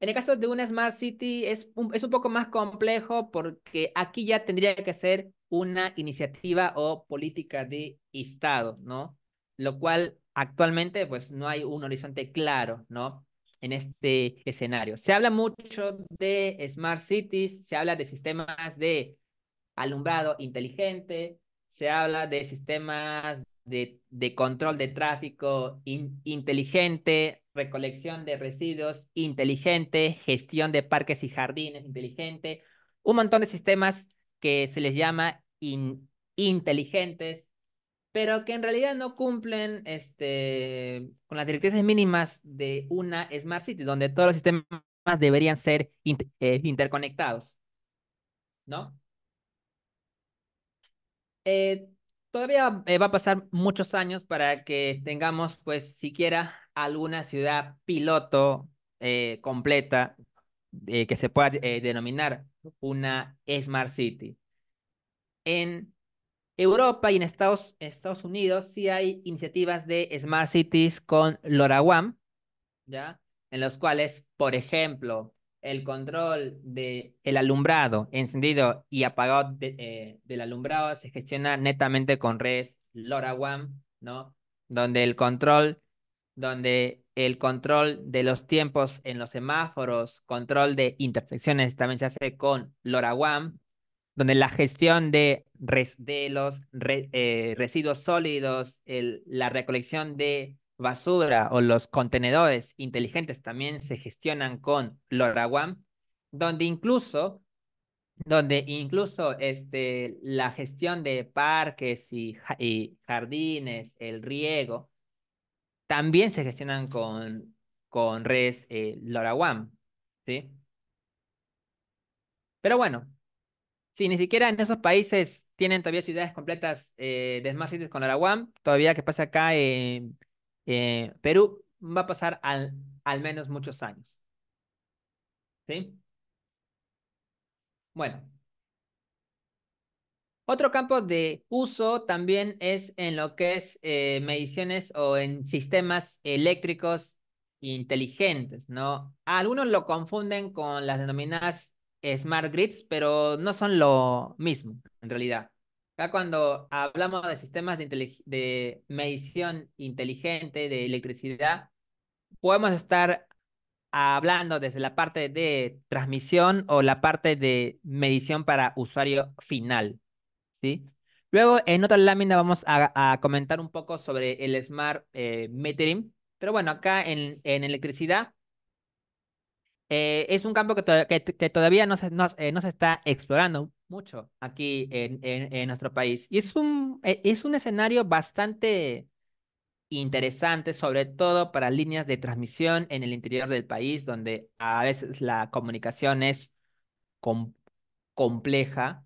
En el caso de una Smart City es un, es un poco más complejo porque aquí ya tendría que ser una iniciativa o política de Estado, ¿no? Lo cual actualmente pues no hay un horizonte claro, ¿no? en este escenario. Se habla mucho de smart cities, se habla de sistemas de alumbrado inteligente, se habla de sistemas de, control de tráfico inteligente, recolección de residuos inteligente, gestión de parques y jardines inteligente, un montón de sistemas que se les llama inteligentes pero que en realidad no cumplen este, con las directrices mínimas de una Smart City, donde todos los sistemas deberían ser eh, interconectados. ¿No? Eh, todavía eh, va a pasar muchos años para que tengamos, pues, siquiera alguna ciudad piloto completa que se pueda denominar una Smart City. En Europa y en Estados, Estados Unidos sí hay iniciativas de Smart Cities con LoRaWAN, ¿ya? En los cuales, por ejemplo, el control del el alumbrado, encendido y apagado eh, del alumbrado se gestiona netamente con redes LoRaWAN, ¿no? Donde el control, donde el control de los tiempos en los semáforos, control de intersecciones también se hace con LoRaWAN, donde la gestión de, de los eh, residuos sólidos, la recolección de basura o los contenedores inteligentes también se gestionan con LoRaWAN, donde incluso, donde incluso este, la gestión de parques y, jardines, el riego, también se gestionan con, con redes eh, LoRaWAN, ¿sí? Pero bueno, si ni siquiera en esos países tienen todavía ciudades completas eh, de Smart con aragón todavía que pasa acá en Perú, va a pasar al, al menos muchos años. ¿Sí? Bueno. Otro campo de uso también es en lo que es eh, mediciones o en sistemas eléctricos inteligentes, ¿no? Algunos lo confunden con las denominadas smart grids, pero no son lo mismo en realidad. Acá cuando hablamos de sistemas de, de medición inteligente de electricidad, podemos estar hablando desde la parte de transmisión o la parte de medición para usuario final, ¿sí? Luego, en otra lámina vamos a, comentar un poco sobre el Smart eh, Metering, pero bueno, acá en, en electricidad eh, es un campo que, que, todavía no se, eh, se, está explorando mucho aquí en, en, nuestro país. Y es un, eh, es un escenario bastante interesante, sobre todo para líneas de transmisión en el interior del país, donde a veces la comunicación es compleja.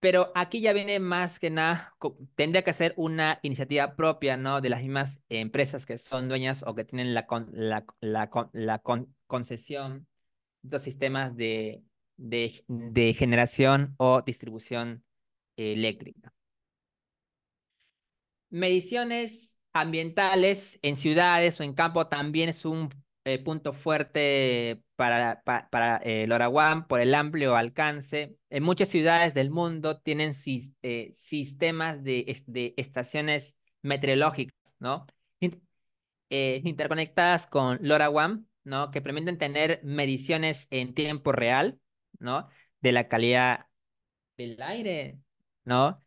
Pero aquí ya viene más que nada, tendría que ser una iniciativa propia, ¿no? De las mismas empresas que son dueñas o que tienen la, la, la, la, concesión, dos sistemas de, de, generación o distribución eh, eléctrica. Mediciones ambientales en ciudades o en campo también es un eh, punto fuerte para, para, eh, el por el amplio alcance. En muchas ciudades del mundo tienen sistemas de, estaciones meteorológicas, ¿no? interconectadas con LoRaWAN ¿no? Que permiten tener mediciones en tiempo real, ¿no? De la calidad del aire, ¿no?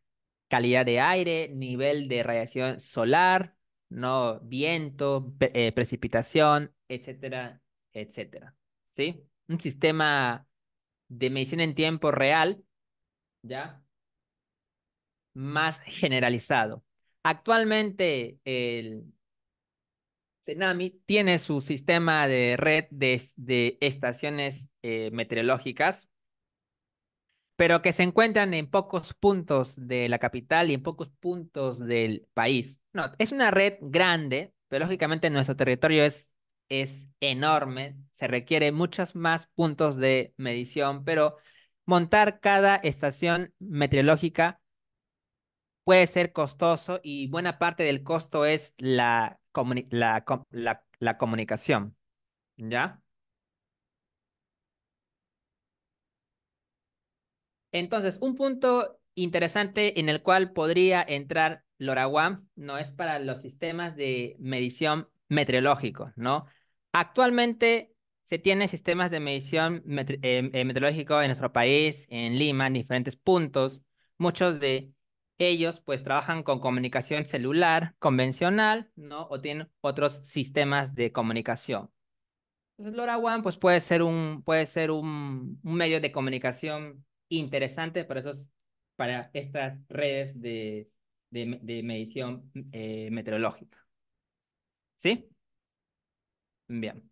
Calidad de aire, nivel de radiación solar, ¿no? Viento, eh, precipitación, etcétera, etcétera. ¿Sí? Un sistema de medición en tiempo real, ¿ya? Más generalizado. Actualmente el Senami tiene su sistema de red de, estaciones eh, meteorológicas, pero que se encuentran en pocos puntos de la capital y en pocos puntos del país. No, es una red grande, pero lógicamente nuestro territorio es, es enorme, se requiere muchos más puntos de medición, pero montar cada estación meteorológica puede ser costoso y buena parte del costo es la la, la, comunicación. ¿Ya? Entonces, un punto interesante en el cual podría entrar LoRaWAN no es para los sistemas de medición meteorológico, ¿no? Actualmente se tiene sistemas de medición eh, eh, meteorológico en nuestro país, en Lima, en diferentes puntos, muchos de ellos pues trabajan con comunicación celular convencional, ¿no? O tienen otros sistemas de comunicación. Entonces, LoRaWAN pues puede ser un, puede ser un, medio de comunicación interesante para, esos, para estas redes de, medición eh, meteorológica. ¿Sí? Bien.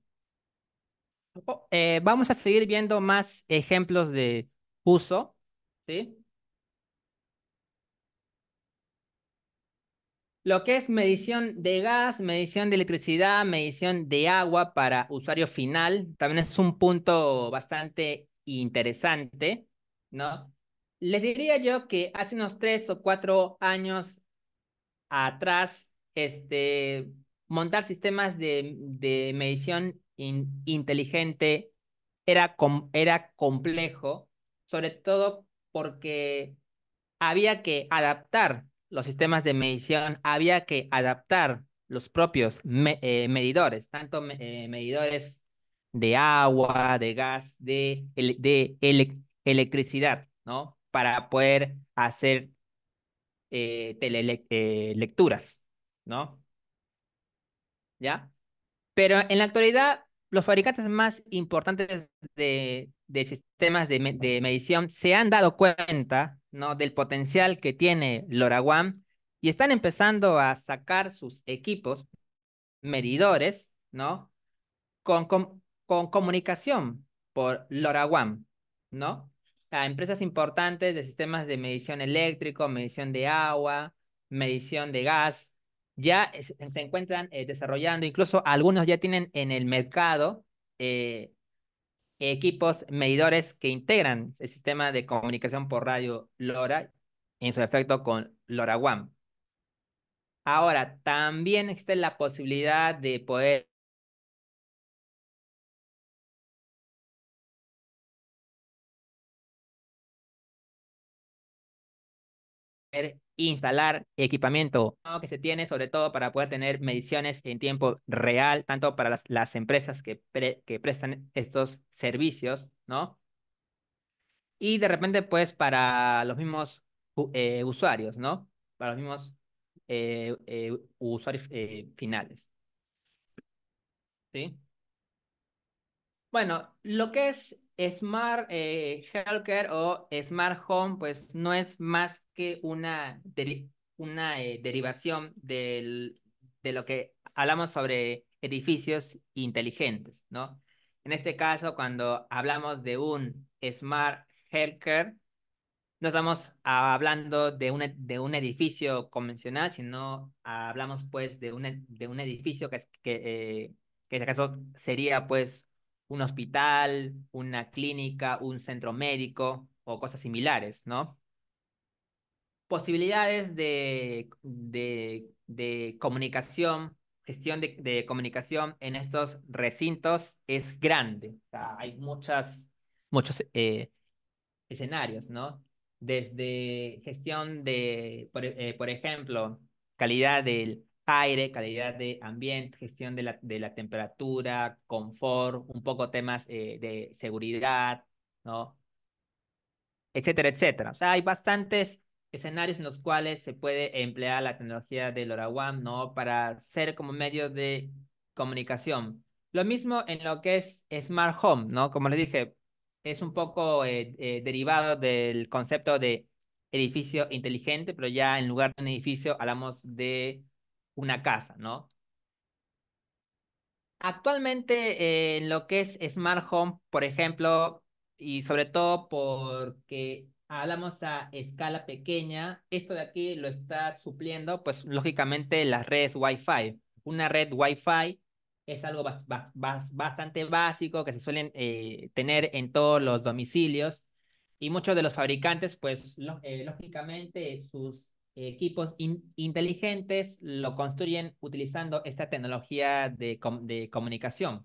Oh, eh, vamos a seguir viendo más ejemplos de uso, ¿sí? Lo que es medición de gas, medición de electricidad, medición de agua para usuario final, también es un punto bastante interesante, ¿no? Les diría yo que hace unos tres o cuatro años atrás, este, montar sistemas de, medición inteligente era, era complejo, sobre todo porque había que adaptar los sistemas de medición, había que adaptar los propios eh, medidores, tanto eh, medidores de agua, de gas, de, de electricidad, ¿no? Para poder hacer eh, eh, lecturas, ¿no? ¿Ya? Pero en la actualidad, los fabricantes más importantes de de sistemas de, medición se han dado cuenta ¿no? del potencial que tiene LoRaWAN y están empezando a sacar sus equipos medidores ¿no? con, comunicación por LoRaWAN. ¿no? A empresas importantes de sistemas de medición eléctrico, medición de agua, medición de gas, ya se encuentran eh, desarrollando, incluso algunos ya tienen en el mercado eh, equipos medidores que integran el sistema de comunicación por radio LoRa, en su efecto con LoRaWAN. Ahora, también existe la posibilidad de poder instalar equipamiento que se tiene, sobre todo para poder tener mediciones en tiempo real, tanto para las, empresas que, que prestan estos servicios, ¿no? Y de repente, pues, para los mismos eh, usuarios, ¿no? Para los mismos eh, eh, usuarios finales. ¿Sí? Bueno, lo que es Smart eh, Healthcare o Smart Home, pues no es más que una, una eh, derivación del, de lo que hablamos sobre edificios inteligentes, ¿no? En este caso, cuando hablamos de un Smart Healthcare, no estamos hablando de un, e-, de un edificio convencional, sino hablamos pues de un, e-, de un edificio que, que, eh, que en este caso sería pues un hospital, una clínica, un centro médico o cosas similares, ¿no? Posibilidades de, comunicación, gestión de, comunicación en estos recintos es grande. hay muchas, muchos eh, escenarios, ¿no? Desde gestión de, por eh, ejemplo, calidad del aire, calidad de ambiente, gestión de la, de la temperatura, confort, un poco temas eh, de seguridad, ¿no? Etcétera, etcétera. O sea, hay bastantes escenarios en los cuales se puede emplear la tecnología del LoRaWAN ¿no? Para ser como medio de comunicación. Lo mismo en lo que es Smart Home, ¿no? Como les dije, es un poco eh, eh, derivado del concepto de edificio inteligente, pero ya en lugar de un edificio hablamos de una casa, ¿no? Actualmente eh, en lo que es Smart Home, por ejemplo, y sobre todo porque hablamos a escala pequeña, esto de aquí lo está supliendo, pues lógicamente las redes Wi-Fi. Una red Wi-Fi es algo bastante básico que se suelen eh, tener en todos los domicilios y muchos de los fabricantes, pues eh, lógicamente sus eh, equipos inteligentes lo construyen utilizando esta tecnología de, comunicación,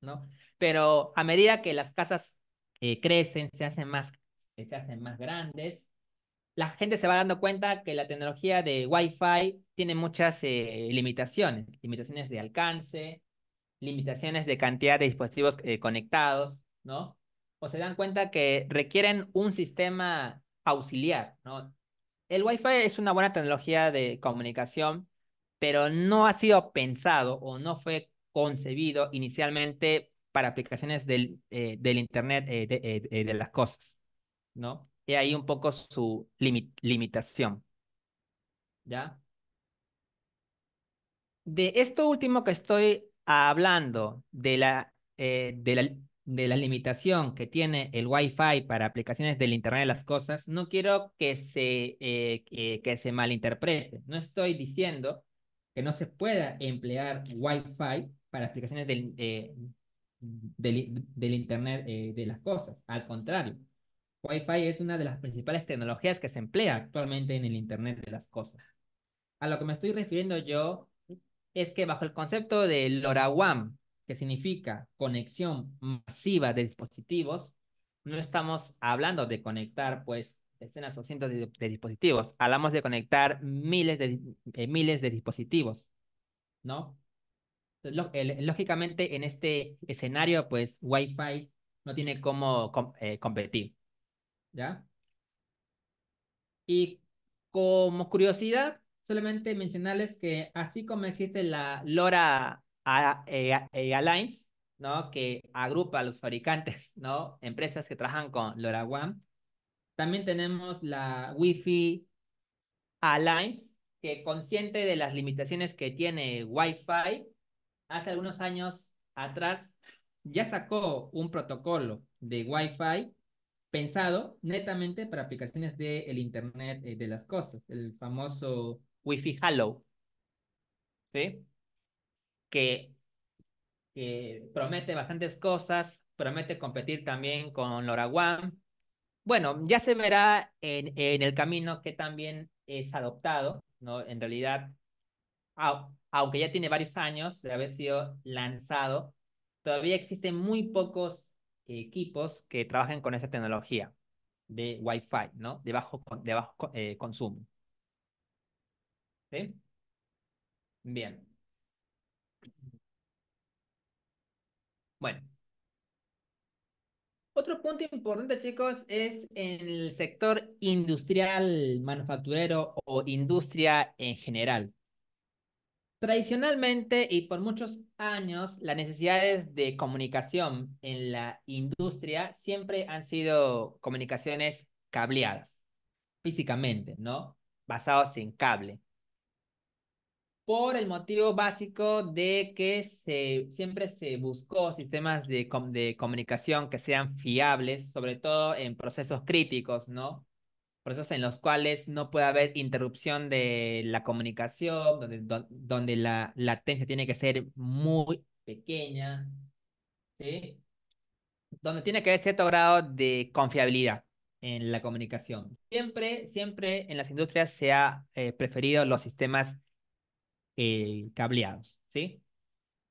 ¿no? Pero a medida que las casas eh, crecen, se hacen, más, eh, se hacen más grandes, la gente se va dando cuenta que la tecnología de Wi-Fi tiene muchas limitaciones, limitaciones de alcance, limitaciones de cantidad de dispositivos conectados, ¿no? O se dan cuenta que requieren un sistema auxiliar, ¿no? el Wi-Fi es una buena tecnología de comunicación, pero no ha sido pensado o no fue concebido inicialmente para aplicaciones del, eh, Internet eh, eh, de, las cosas, ¿no? Y ahí un poco su limitación, ¿ya? De esto último que estoy hablando, de la, de la de la limitación que tiene el Wi-Fi para aplicaciones del Internet de las Cosas, no quiero que se, eh, que se malinterprete. No estoy diciendo que no se pueda emplear Wi-Fi para aplicaciones del, eh, del Internet eh, de las Cosas. Al contrario, Wi-Fi es una de las principales tecnologías que se emplea actualmente en el Internet de las Cosas. A lo que me estoy refiriendo yo es que bajo el concepto de LoRaWAN, que significa conexión masiva de dispositivos, no estamos hablando de conectar pues decenas o cientos de, dispositivos, hablamos de conectar miles de, eh, miles de dispositivos, ¿no? Lógicamente en este escenario pues Wi-Fi no tiene cómo eh, competir, ¿ya? Y como curiosidad, solamente mencionarles que así como existe la LoRa a, eh, eh, ¿no? que agrupa a los fabricantes, ¿no? empresas que trabajan con LoRaWAN. También tenemos la Wi-Fi Alliance, que consciente de las limitaciones que tiene Wi-Fi, hace algunos años atrás ya sacó un protocolo de Wi-Fi pensado netamente para aplicaciones del de Internet eh, de las Cosas, el famoso Wi-Fi Halo. ¿Sí? que, promete bastantes cosas, promete competir también con Loraguan. Bueno, ya se verá en, el camino que también es adoptado, ¿no? En realidad, aunque ya tiene varios años de haber sido lanzado, todavía existen muy pocos equipos que trabajen con esa tecnología de Wi-Fi, ¿no? De bajo, eh, consumo. ¿Sí? Bien. Bueno. Otro punto importante, chicos, es en el sector industrial, manufacturero o industria en general. Tradicionalmente y por muchos años, las necesidades de comunicación en la industria siempre han sido comunicaciones cableadas, físicamente, ¿no? Basados en cable por el motivo básico de que se, siempre se buscó sistemas de, de comunicación que sean fiables, sobre todo en procesos críticos, ¿no? Procesos en los cuales no puede haber interrupción de la comunicación, donde, donde la latencia tiene que ser muy pequeña, ¿sí? Donde tiene que haber cierto grado de confiabilidad en la comunicación. Siempre, siempre en las industrias se ha eh, preferido los sistemas eh, cableados, ¿sí?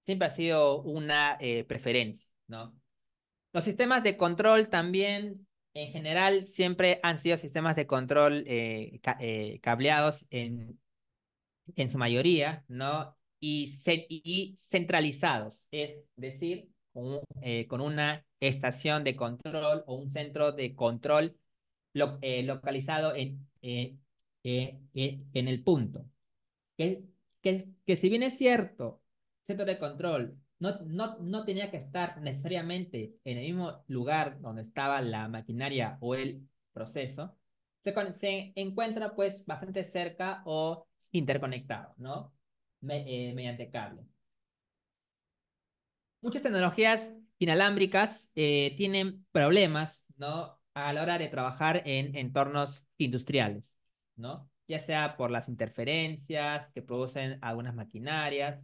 Siempre ha sido una eh, preferencia, ¿no? Los sistemas de control también, en general, siempre han sido sistemas de control eh, cableados en, en su mayoría, ¿no? Y, centralizados, es decir, con una estación de control o un centro de control localizado en, en el punto, el que, si bien es cierto, centro de control no, no, no tenía que estar necesariamente en el mismo lugar donde estaba la maquinaria o el proceso, se, encuentra pues bastante cerca o interconectado, ¿no? Eh, mediante cable. Muchas tecnologías inalámbricas eh, tienen problemas, ¿no? A la hora de trabajar en entornos industriales, ¿no? ya sea por las interferencias que producen algunas maquinarias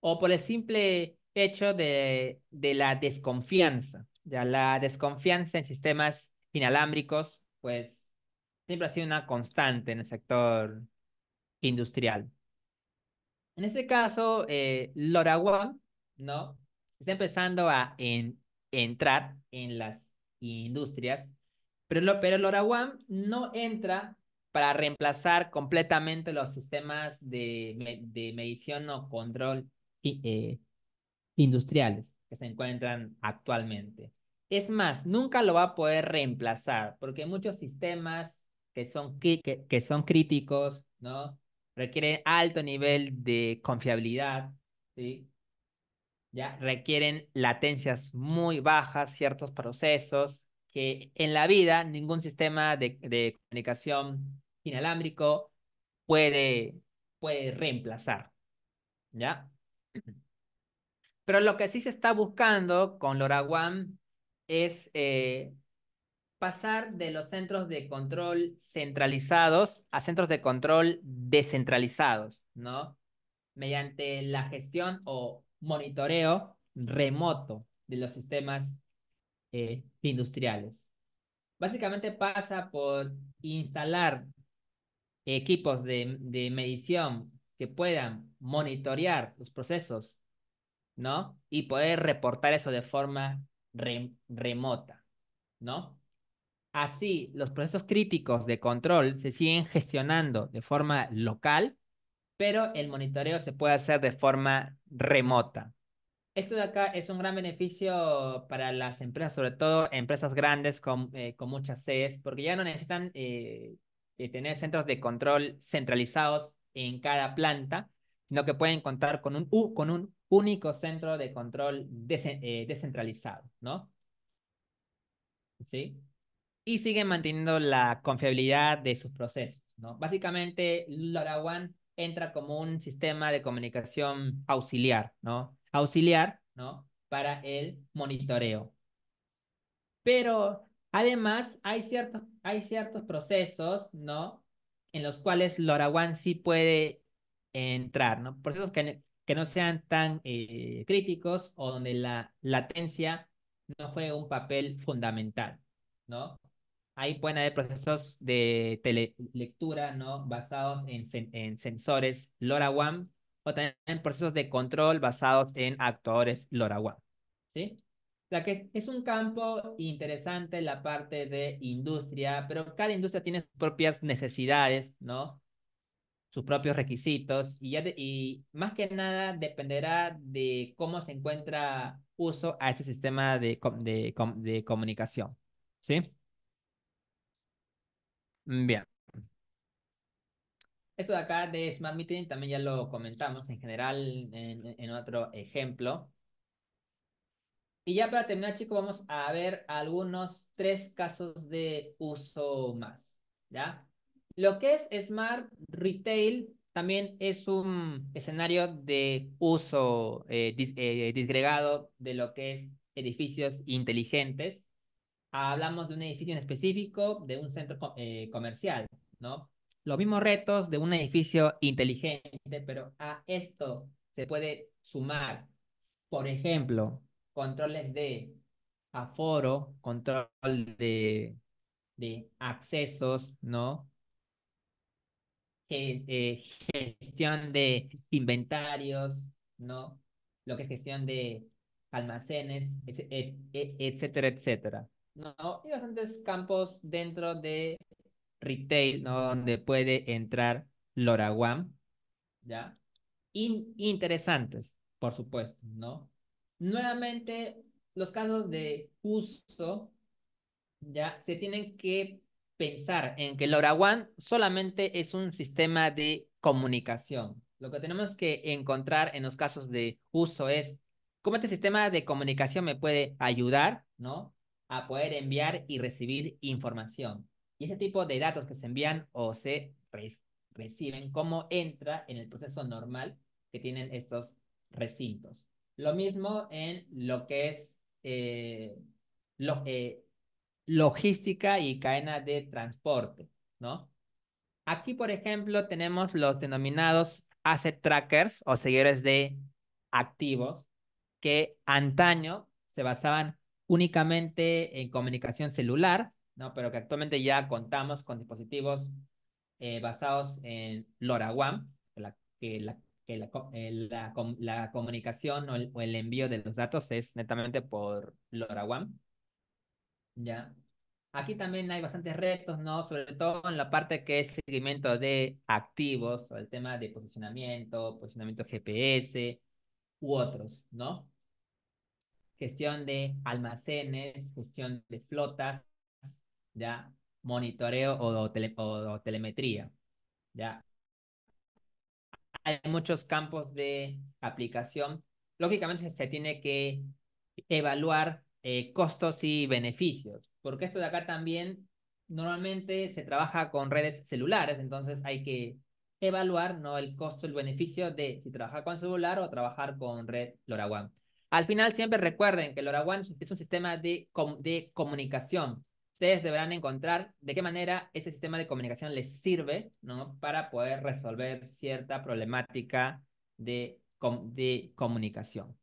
o por el simple hecho de, la desconfianza. Ya la desconfianza en sistemas inalámbricos, pues siempre ha sido una constante en el sector industrial. En este caso, eh, LoRaWAN, ¿no? Está empezando a en, entrar en las industrias, pero, lo, pero LoRaWAN no entra para reemplazar completamente los sistemas de, medición o control eh, industriales que se encuentran actualmente. Es más, nunca lo va a poder reemplazar, porque muchos sistemas que son, que, son críticos, ¿no? Requieren alto nivel de confiabilidad, Ya requieren latencias muy bajas, ciertos procesos, en la vida ningún sistema de, comunicación inalámbrico puede, puede reemplazar. ¿Ya? Pero lo que sí se está buscando con LoRaWAN es eh, pasar de los centros de control centralizados a centros de control descentralizados, ¿no? Mediante la gestión o monitoreo remoto de los sistemas eh, industriales. Básicamente pasa por instalar equipos de, medición que puedan monitorear los procesos, ¿no? Y poder reportar eso de forma remota, ¿no? Así, los procesos críticos de control se siguen gestionando de forma local, pero el monitoreo se puede hacer de forma remota. Esto de acá es un gran beneficio para las empresas, sobre todo empresas grandes con, eh, con muchas sedes, porque ya no necesitan eh, eh, tener centros de control centralizados en cada planta, sino que pueden contar con un, con un único centro de control descentralizado, ¿no? ¿Sí? Y siguen manteniendo la confiabilidad de sus procesos, ¿no? Básicamente, LoRaWAN entra como un sistema de comunicación auxiliar, ¿no? auxiliar, ¿no? Para el monitoreo. Pero además hay ciertos, hay ciertos procesos, ¿no? En los cuales LoRaWAN sí puede entrar, ¿no? Procesos que, no sean tan eh, críticos o donde la latencia no juega un papel fundamental, ¿no? Ahí pueden haber procesos de lectura, ¿no? Basados en, en sensores LoRaWAN o también procesos de control basados en actores LoRaWAN. ¿Sí? O que es, un campo interesante la parte de industria, pero cada industria tiene sus propias necesidades, ¿no? Sus propios requisitos y, y más que nada dependerá de cómo se encuentra uso a ese sistema de, de, de comunicación, ¿sí? Bien. Esto de acá de Smart Meeting también ya lo comentamos en general en, otro ejemplo. Y ya para terminar, chicos, vamos a ver algunos tres casos de uso más, ¿ya? Lo que es Smart Retail también es un escenario de uso eh, eh, disgregado de lo que es edificios inteligentes. Hablamos de un edificio en específico, de un centro eh, comercial, ¿no? los mismos retos de un edificio inteligente, pero a esto se puede sumar, por ejemplo, controles de aforo, control de, accesos, ¿no? Eh, gestión de inventarios, ¿no? Lo que es gestión de almacenes, etcétera, etcétera. ¿no? Y bastantes campos dentro de retail, ¿no? Donde puede entrar LoRaWAN, ¿ya? interesantes, por supuesto, ¿no? Nuevamente, los casos de uso, ¿ya? Se tienen que pensar en que LoRaWAN solamente es un sistema de comunicación. Lo que tenemos que encontrar en los casos de uso es cómo este sistema de comunicación me puede ayudar, ¿no? A poder enviar y recibir información. Y ese tipo de datos que se envían o se reciben, cómo entra en el proceso normal que tienen estos recintos. Lo mismo en lo que es eh, eh, logística y cadena de transporte, ¿no? Aquí, por ejemplo, tenemos los denominados asset trackers o seguidores de activos que antaño se basaban únicamente en comunicación celular ¿no? Pero que actualmente ya contamos con dispositivos eh, basados en LoRaWAN, la, que la, que la, eh, comunicación o el, envío de los datos es netamente por LoRaWAN. ¿Ya? Aquí también hay bastantes retos, ¿no? Sobre todo en la parte que es seguimiento de activos, o el tema de posicionamiento, posicionamiento GPS u otros, ¿no? Gestión de almacenes, gestión de flotas, ¿ya? Monitoreo o, telemetría, ¿ya? Hay muchos campos de aplicación. Lógicamente se tiene que evaluar eh, costos y beneficios, porque esto de acá también normalmente se trabaja con redes celulares, entonces hay que evaluar ¿no? el costo, el beneficio de si trabajar con celular o trabajar con red LoRaWAN. Al final siempre recuerden que LoRaWAN es un sistema de, de comunicación, Ustedes deberán encontrar de qué manera ese sistema de comunicación les sirve, ¿no? Para poder resolver cierta problemática de, de comunicación.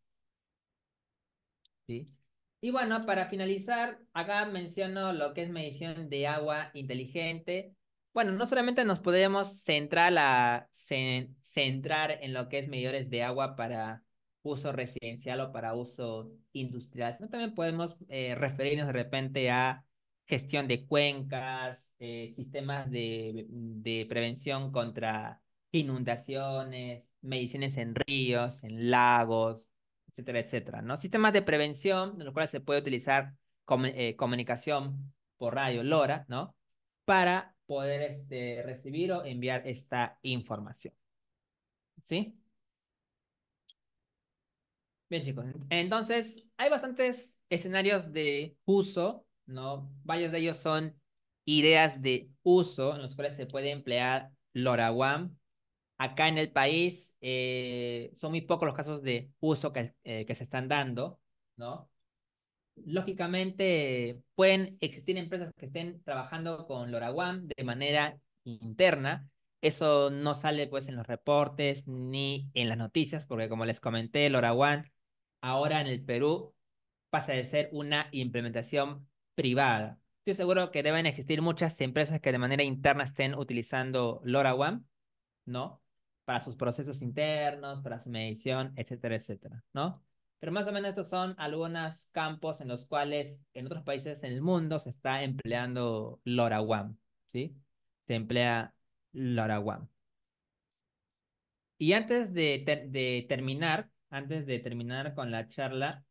¿Sí? Y bueno, para finalizar, acá menciono lo que es medición de agua inteligente. Bueno, no solamente nos podemos centrar, centrar en lo que es medidores de agua para uso residencial o para uso industrial, sino también podemos eh, referirnos de repente a gestión de cuencas, eh, sistemas de, prevención contra inundaciones, mediciones en ríos, en lagos, etcétera, etcétera, ¿no? Sistemas de prevención, en los cuales se puede utilizar eh, comunicación por radio LoRa, ¿no? Para poder este, recibir o enviar esta información. ¿Sí? Bien, chicos. Entonces, hay bastantes escenarios de uso Varios de ellos son ideas de uso en los cuales se puede emplear LoRaWAN. Acá en el país eh, son muy pocos los casos de uso eh, que, se están dando, ¿no? Lógicamente pueden existir empresas que estén trabajando con LoRaWAN de manera interna. Eso no sale pues en los reportes ni en las noticias, porque como les comenté, LoRaWAN ahora en el Perú pasa de ser una implementación privada. Estoy seguro que deben existir muchas empresas que de manera interna estén utilizando LoRaWAN, ¿no? Para sus procesos internos, para su medición, etcétera, etcétera, ¿no? Pero más o menos estos son algunos campos en los cuales en otros países en el mundo se está empleando LoRaWAN, ¿sí? Se emplea LoRaWAN. Y antes de, de terminar, antes de terminar con la charla,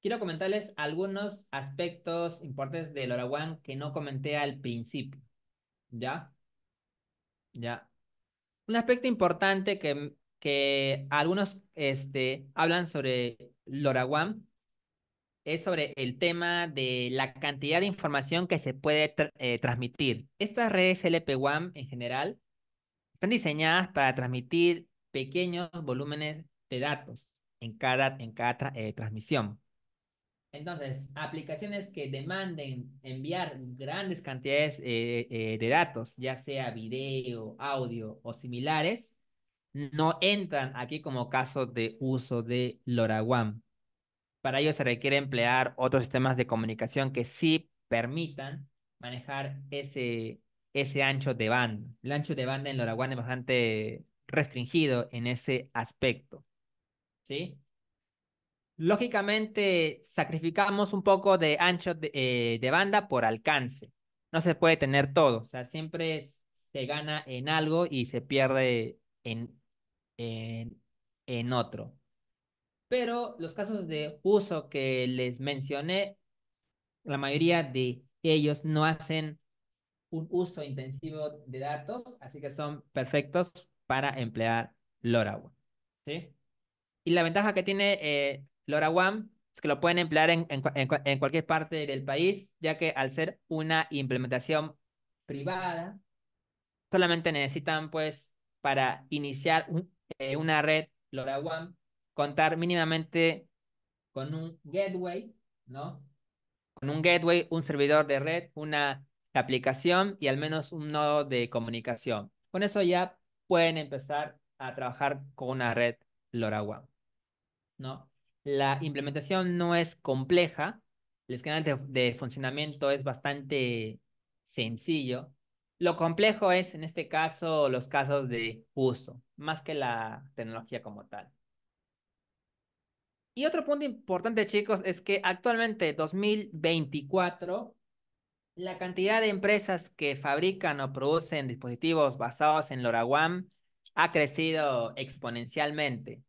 quiero comentarles algunos aspectos importantes del LoRaWAN que no comenté al principio. ¿Ya? ¿Ya? Un aspecto importante que, que algunos este, hablan sobre LoRaWAN es sobre el tema de la cantidad de información que se puede eh, transmitir. Estas redes LPWAN en general están diseñadas para transmitir pequeños volúmenes de datos en cada, en cada eh, transmisión. Entonces, aplicaciones que demanden enviar grandes cantidades eh, eh, de datos, ya sea video, audio o similares, no entran aquí como caso de uso de LoRaWAN. Para ello se requiere emplear otros sistemas de comunicación que sí permitan manejar ese, ese ancho de banda. El ancho de banda en LoRaWAN es bastante restringido en ese aspecto. ¿Sí? lógicamente sacrificamos un poco de ancho eh, de, banda por alcance. No se puede tener todo, o sea, siempre se gana en algo y se pierde en, en, otro. Pero los casos de uso que les mencioné, la mayoría de ellos no hacen un uso intensivo de datos, así que son perfectos para emplear LoRaWAN. ¿sí? Y la ventaja que tiene eh, LoRaWAN, es que lo pueden emplear en, cualquier parte del país, ya que al ser una implementación privada, solamente necesitan, pues, para iniciar eh, una red LoRaWAN, contar mínimamente con un gateway, ¿no? Con un gateway, un servidor de red, una aplicación y al menos un nodo de comunicación. Con eso ya pueden empezar a trabajar con una red LoRaWAN, ¿no? La implementación no es compleja, el esquema de, funcionamiento es bastante sencillo. Lo complejo es, en este caso, los casos de uso, más que la tecnología como tal. Y otro punto importante, chicos, es que actualmente, 2024, la cantidad de empresas que fabrican o producen dispositivos basados en LoRaWAN ha crecido exponencialmente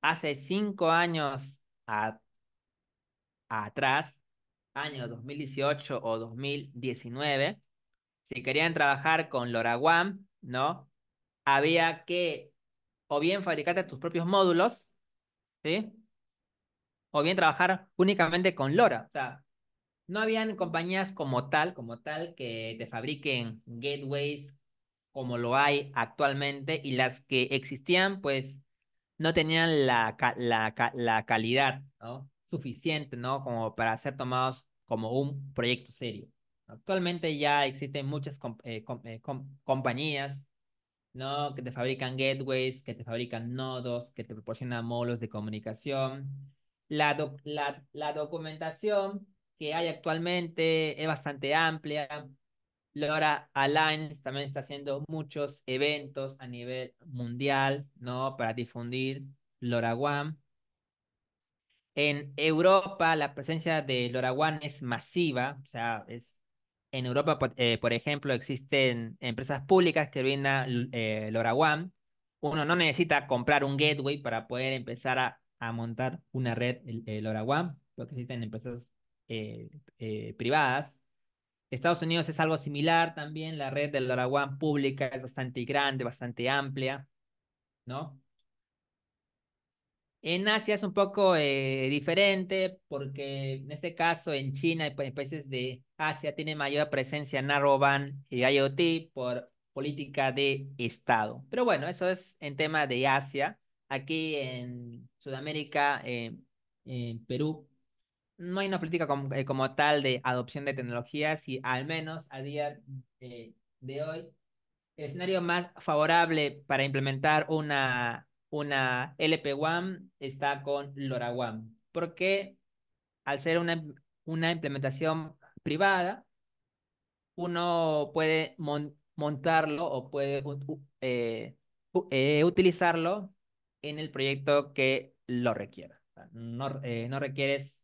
hace cinco años atrás, año 2018 o 2019, si querían trabajar con LoRaWAN, ¿no? Había que o bien fabricarte tus propios módulos, ¿sí? O bien trabajar únicamente con LoRa. O sea, no habían compañías como tal, como tal, que te fabriquen gateways como lo hay actualmente y las que existían, pues no tenían la, calidad suficiente ¿no? como para ser tomados como un proyecto serio. Actualmente ya existen muchas eh, eh, compañías ¿no? que te fabrican gateways, que te fabrican nodos, que te proporcionan módulos de comunicación. La, la documentación que hay actualmente es bastante amplia, LORA Alain también está haciendo muchos eventos a nivel mundial, ¿no? Para difundir LoRaWAN. En Europa la presencia de LoRaWAN es masiva, o sea, es, en Europa, por, eh, ejemplo, existen empresas públicas que brindan eh, LoRaWAN. Uno no necesita comprar un gateway para poder empezar a, montar una red el, LoRaWAN, lo que existen empresas eh, eh, privadas. Estados Unidos es algo similar también, la red del Aragón pública es bastante grande, bastante amplia, ¿no? En Asia es un poco eh, diferente porque en este caso en China y en países de Asia tiene mayor presencia Narrowband y IoT por política de Estado. Pero bueno, eso es en tema de Asia. Aquí en Sudamérica, eh, en Perú, no hay una política eh, como, tal de adopción de tecnologías y al menos a día de, hoy, el escenario más favorable para implementar una, una está con LoRaWAN, porque al ser una, una implementación privada, uno puede montarlo o puede eh, eh, utilizarlo en el proyecto que lo requiera. No, no requieres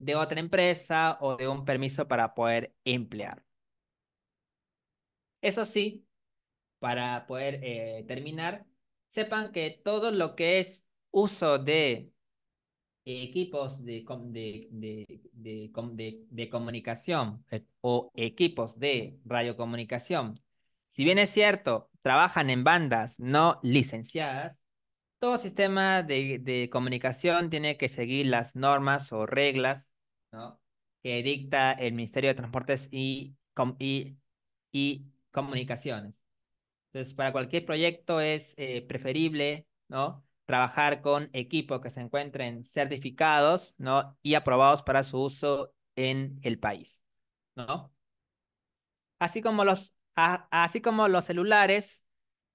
de otra empresa o de un permiso para poder emplear. Eso sí, para poder eh, terminar, sepan que todo lo que es uso de equipos de, de, comunicación eh, o equipos de radiocomunicación, si bien es cierto, trabajan en bandas no licenciadas, todo sistema de comunicación tiene que seguir las normas o reglas que dicta el Ministerio de Transportes y, y, Comunicaciones. Entonces, para cualquier proyecto es eh, preferible ¿no? trabajar con equipos que se encuentren certificados ¿no? y aprobados para su uso en el país. ¿no? Así, como los, así como los celulares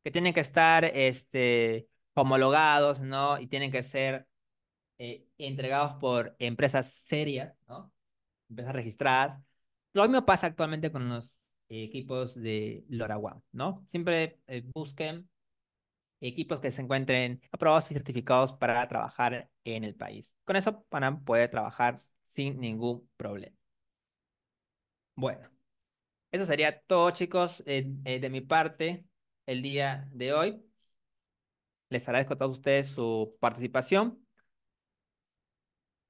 que tienen que estar este, homologados ¿no? y tienen que ser eh, entregados por empresas serias, ¿no? Empresas registradas. Lo mismo pasa actualmente con los eh, equipos de LoRaWAN, ¿no? Siempre eh, busquen equipos que se encuentren aprobados y certificados para trabajar en el país. Con eso van puede trabajar sin ningún problema. Bueno, eso sería todo, chicos, de mi parte el día de hoy. Les agradezco a todos ustedes su participación.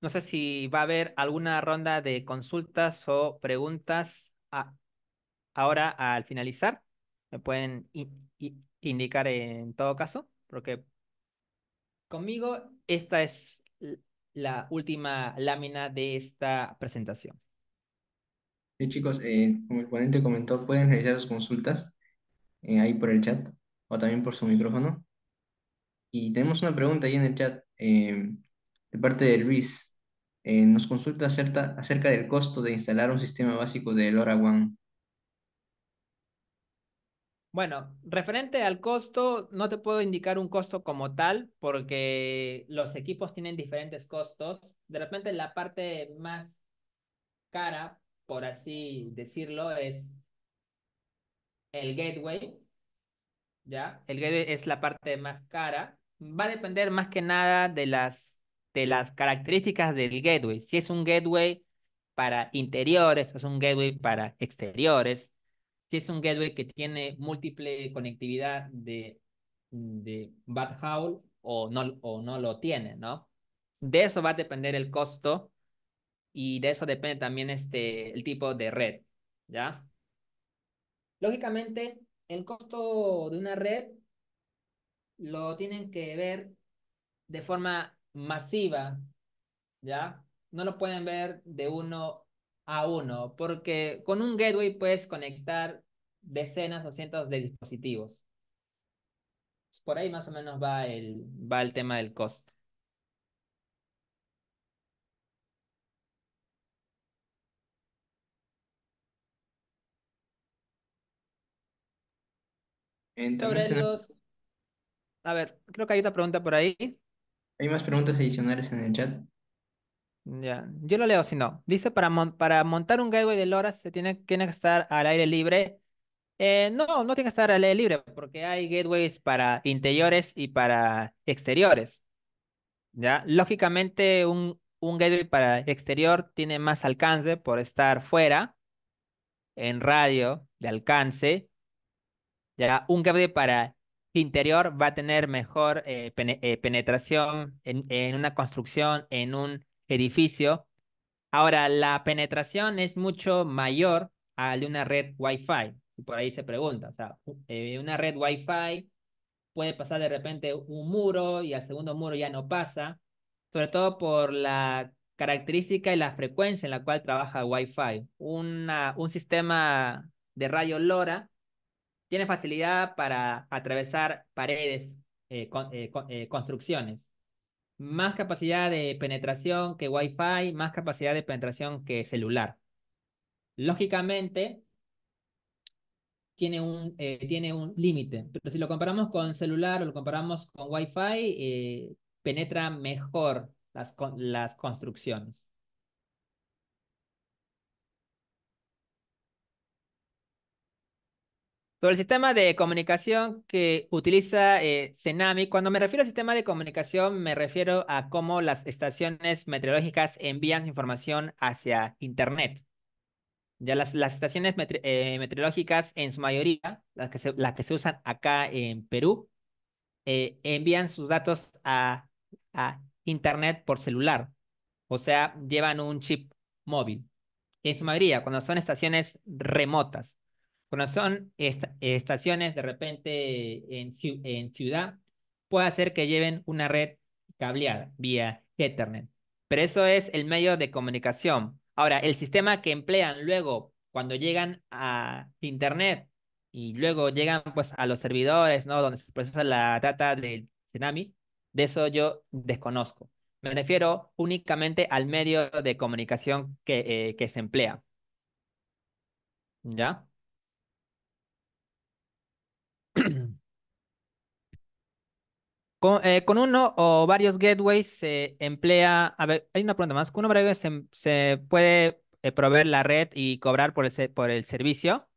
No sé si va a haber alguna ronda de consultas o preguntas a, ahora al finalizar. Me pueden indicar en todo caso, porque conmigo esta es la última lámina de esta presentación. Sí, chicos, eh, como el ponente comentó, pueden realizar sus consultas eh, ahí por el chat o también por su micrófono. Y tenemos una pregunta ahí en el chat eh, de parte de Luis. Eh, nos consulta acerca, acerca, del costo de instalar un sistema básico de LoRaWAN. Bueno, referente al costo, no te puedo indicar un costo como tal, porque los equipos tienen diferentes costos. De repente la parte más cara, por así decirlo, es el gateway. ¿Ya? El gateway es la parte más cara. Va a depender más que nada de las de las características del gateway. Si es un gateway para interiores, es un gateway para exteriores. Si es un gateway que tiene múltiple conectividad de, de Bad o no, o no lo tiene, ¿no? De eso va a depender el costo y de eso depende también este, el tipo de red, ¿ya? Lógicamente, el costo de una red lo tienen que ver de forma masiva, ¿ya? No lo pueden ver de uno a uno, porque con un gateway puedes conectar decenas o cientos de dispositivos. Por ahí más o menos va el, va el tema del costo. Sobre A ver, creo que hay otra pregunta por ahí. Hay más preguntas adicionales en el chat. Ya, yo lo leo si no. Dice, para, para montar un gateway de LoRa se tiene, que estar al aire libre. Eh, no, no tiene que estar al aire libre porque hay gateways para interiores y para exteriores. Ya, lógicamente un, un gateway para exterior tiene más alcance por estar fuera, en radio de alcance. Ya, un gateway para interior va a tener mejor eh, eh, penetración en, una construcción, en un edificio. Ahora, la penetración es mucho mayor a de una red Wi-Fi. Y por ahí se pregunta, o sea, eh, una red Wi-Fi puede pasar de repente un muro y al segundo muro ya no pasa, sobre todo por la característica y la frecuencia en la cual trabaja Wi-Fi. un sistema de radio LoRa tiene facilidad para atravesar paredes, eh, eh, eh, construcciones. Más capacidad de penetración que Wi-Fi, más capacidad de penetración que celular. Lógicamente, tiene un, tiene un límite, pero si lo comparamos con celular o lo comparamos con Wi-Fi, penetra mejor las, las construcciones. Sobre el sistema de comunicación que utiliza Cenami, eh, cuando me refiero al sistema de comunicación, me refiero a cómo las estaciones meteorológicas envían información hacia Internet. Ya las, estaciones eh, meteorológicas, en su mayoría, las que se, las que se usan acá en Perú, eh, envían sus datos a, a Internet por celular. O sea, llevan un chip móvil. En su mayoría, cuando son estaciones remotas. Cuando son estaciones de repente en, ciudad, puede hacer que lleven una red cableada vía Ethernet. Pero eso es el medio de comunicación. Ahora, el sistema que emplean luego cuando llegan a Internet y luego llegan pues a los servidores, ¿no? Donde se procesa la data del tsunami, de eso yo desconozco. Me refiero únicamente al medio de comunicación que, eh, que se emplea. ¿Ya? Eh, con, uno o varios gateways se emplea, a ver, hay una pregunta más, con uno o se, se puede eh, proveer la red y cobrar por el, servicio.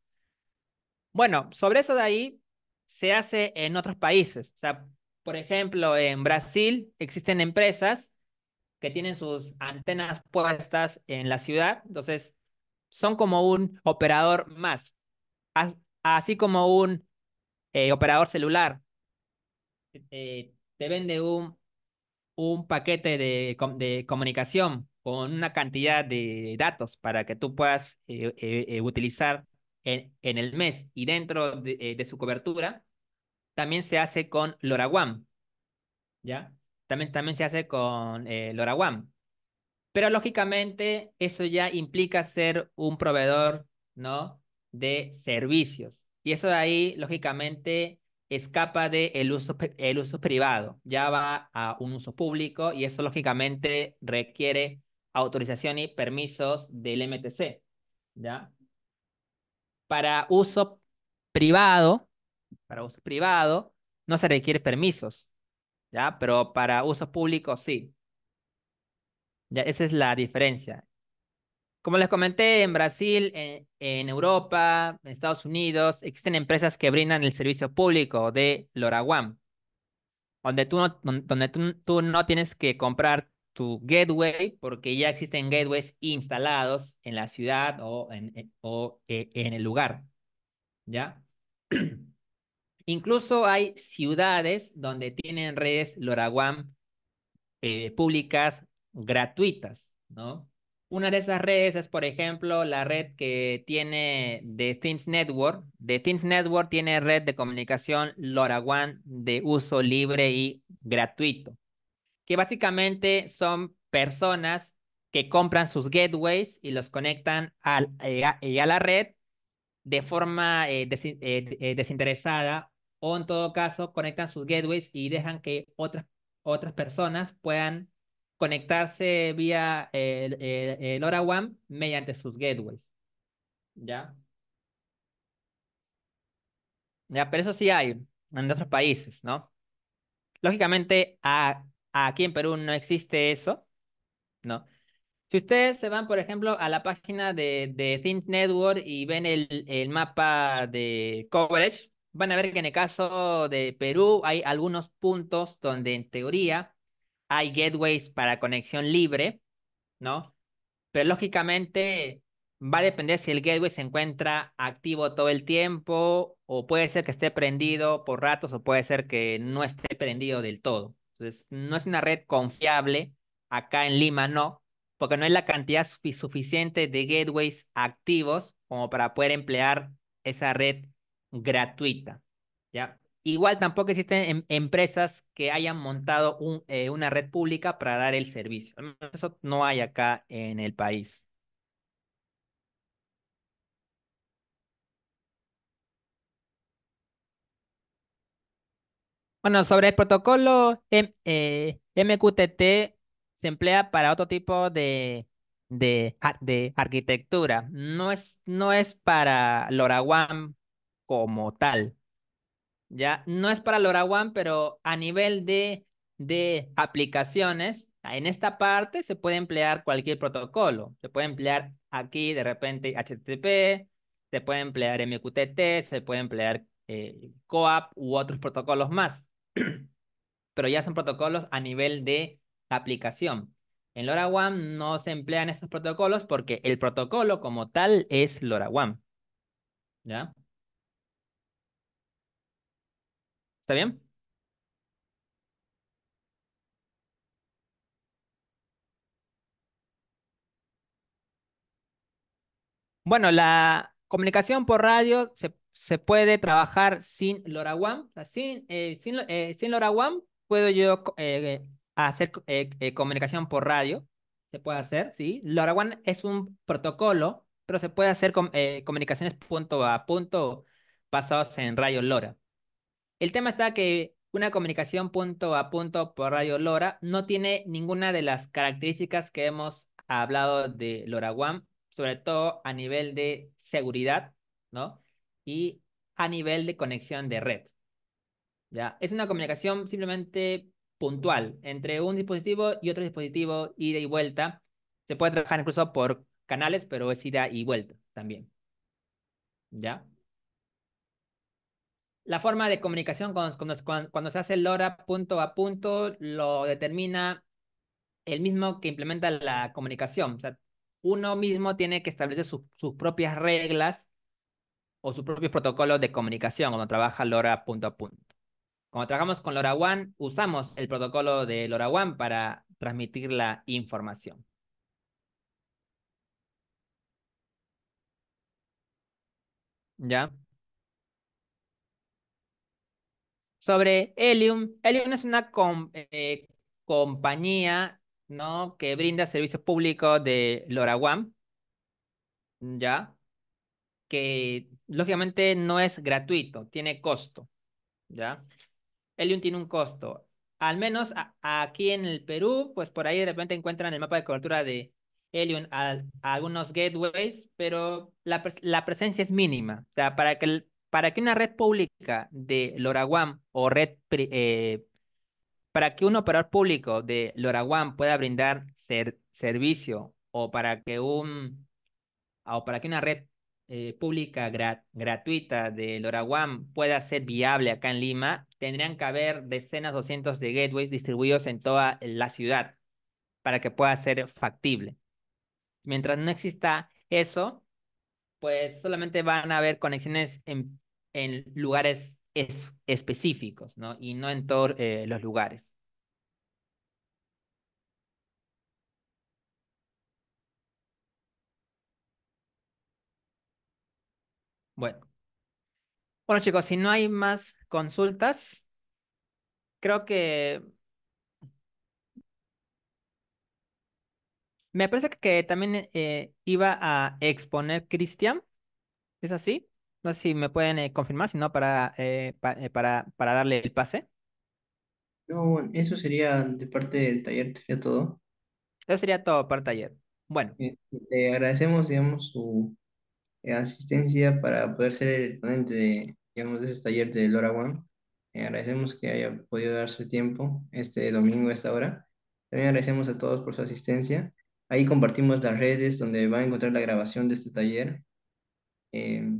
Bueno, sobre eso de ahí se hace en otros países. O sea, por ejemplo, en Brasil existen empresas que tienen sus antenas puestas en la ciudad, entonces son como un operador más, así como un eh, operador celular te vende un, un paquete de, comunicación con una cantidad de datos para que tú puedas eh, eh, eh, utilizar en, el mes y dentro de, su cobertura, también se hace con LoRaWAN, ¿ya? También, también se hace con eh, LoRaWAN. Pero lógicamente eso ya implica ser un proveedor, ¿no? De servicios. Y eso de ahí, lógicamente, escapa del uso, el uso privado, ya va a un uso público y eso lógicamente requiere autorización y permisos del MTC. ¿ya? Para uso privado, para uso privado no se requiere permisos, ¿ya? pero para uso público sí. ¿Ya? Esa es la diferencia. Como les comenté, en Brasil, eh, en, Europa, en Estados Unidos, existen empresas que brindan el servicio público de LoRaWAN, donde tú no, donde tú, no tienes que comprar tu gateway porque ya existen gateways instalados en la ciudad o en, eh, o eh, en el lugar. ¿Ya? Incluso hay ciudades donde tienen redes LoRaWAN públicas gratuitas, ¿no? Una de esas redes es, por ejemplo, la red que tiene The Things Network. The Things Network tiene red de comunicación LoRaWAN de uso libre y gratuito, que básicamente son personas que compran sus gateways y los conectan eh, eh, a, la red de forma eh, desinteresada o en todo caso conectan sus gateways y dejan que otras, otras personas puedan conectarse vía el, el, mediante sus gateways. ¿Ya? ¿Ya? Pero eso sí hay en otros países, ¿no? Lógicamente, a, aquí en Perú no existe eso, ¿no? Si ustedes se van, por ejemplo, a la página de, Think Network y ven el, el mapa de coverage, van a ver que en el caso de Perú hay algunos puntos donde en teoría hay gateways para conexión libre, ¿no? Pero lógicamente va a depender si el gateway se encuentra activo todo el tiempo o puede ser que esté prendido por ratos o puede ser que no esté prendido del todo. Entonces, no es una red confiable. Acá en Lima no, porque no hay la cantidad suficiente de gateways activos como para poder emplear esa red gratuita. ¿Ya? Igual tampoco existen em, empresas que hayan montado eh, una red pública para dar el servicio. Eso no hay acá en el país. Bueno, sobre el protocolo MQTT eh, se emplea para otro tipo de, de, arquitectura. No es, no es para LoRaWAN como tal ya no es para LoRaWAN, pero a nivel de, aplicaciones, en esta parte se puede emplear cualquier protocolo. Se puede emplear aquí de repente HTTP, se puede emplear MQTT, se puede emplear eh, CoAP u otros protocolos más. pero ya son protocolos a nivel de aplicación. En LoRaWAN no se emplean estos protocolos porque el protocolo como tal es LoRaWAN. ¿Ya? ¿Está bien? Bueno, la comunicación por radio se, puede trabajar sin LoRaWAN. Sin, eh, sin, eh, LoRaWAN puedo yo eh, hacer comunicación por radio. Se puede hacer, sí. LoRaWAN es un protocolo, pero se puede hacer comunicaciones punto a punto basadas en radio LoRa. El tema está que una comunicación punto a punto por Radio LoRa no tiene ninguna de las características que hemos hablado de LoRaWAN, sobre todo a nivel de seguridad, ¿no? Y a nivel de conexión de red. ¿Ya? Es una comunicación simplemente puntual entre un dispositivo y otro dispositivo, ida y vuelta. Se puede trabajar incluso por canales, pero es ida y vuelta también. ¿Ya? La forma de comunicación cuando, se hace LoRa punto a punto lo determina el mismo que implementa la comunicación. O sea, uno mismo tiene que establecer sus propias reglas o sus propios protocolos de comunicación cuando trabaja LoRa punto a punto. Cuando trabajamos con LoRaWAN, usamos el protocolo de LoRaWAN para transmitir la información. ¿Ya? sobre Helium. Helium es una eh, compañía ¿no? que brinda servicios públicos de LoRaWAN, ¿ya? Que lógicamente no es gratuito, tiene costo, ¿ya? Helium tiene un costo. Al menos aquí en el Perú, pues por ahí de repente encuentran el mapa de cobertura de Helium algunos gateways, pero la, presencia es mínima. O sea, para que el, para que una red pública de LoRaWAN o red eh, para que un operador público de LoRaWAN pueda brindar servicio o para que un o para que una red eh, pública gratuita de LoRaWAN pueda ser viable acá en Lima, tendrían que haber decenas o cientos de gateways distribuidos en toda la ciudad para que pueda ser factible. Mientras no exista eso, pues solamente van a haber conexiones en, lugares específicos, ¿no? Y no en todos eh, los lugares. Bueno. Bueno, chicos, si no hay más consultas, creo que Me parece que también eh, eh, iba a exponer Cristian. ¿Es así? No sé si me pueden eh, confirmar, si no, para, para, para darle el pase. No, bueno, eso sería de parte del taller, sería todo. Eso sería todo para el taller. Bueno. Le agradecemos, digamos, su asistencia para poder ser el ponente de, digamos, de ese taller de Lora One. agradecemos que haya podido dar su tiempo este domingo a esta hora. También agradecemos a todos por su asistencia Ahí compartimos las redes donde va a encontrar la grabación de este taller. Em,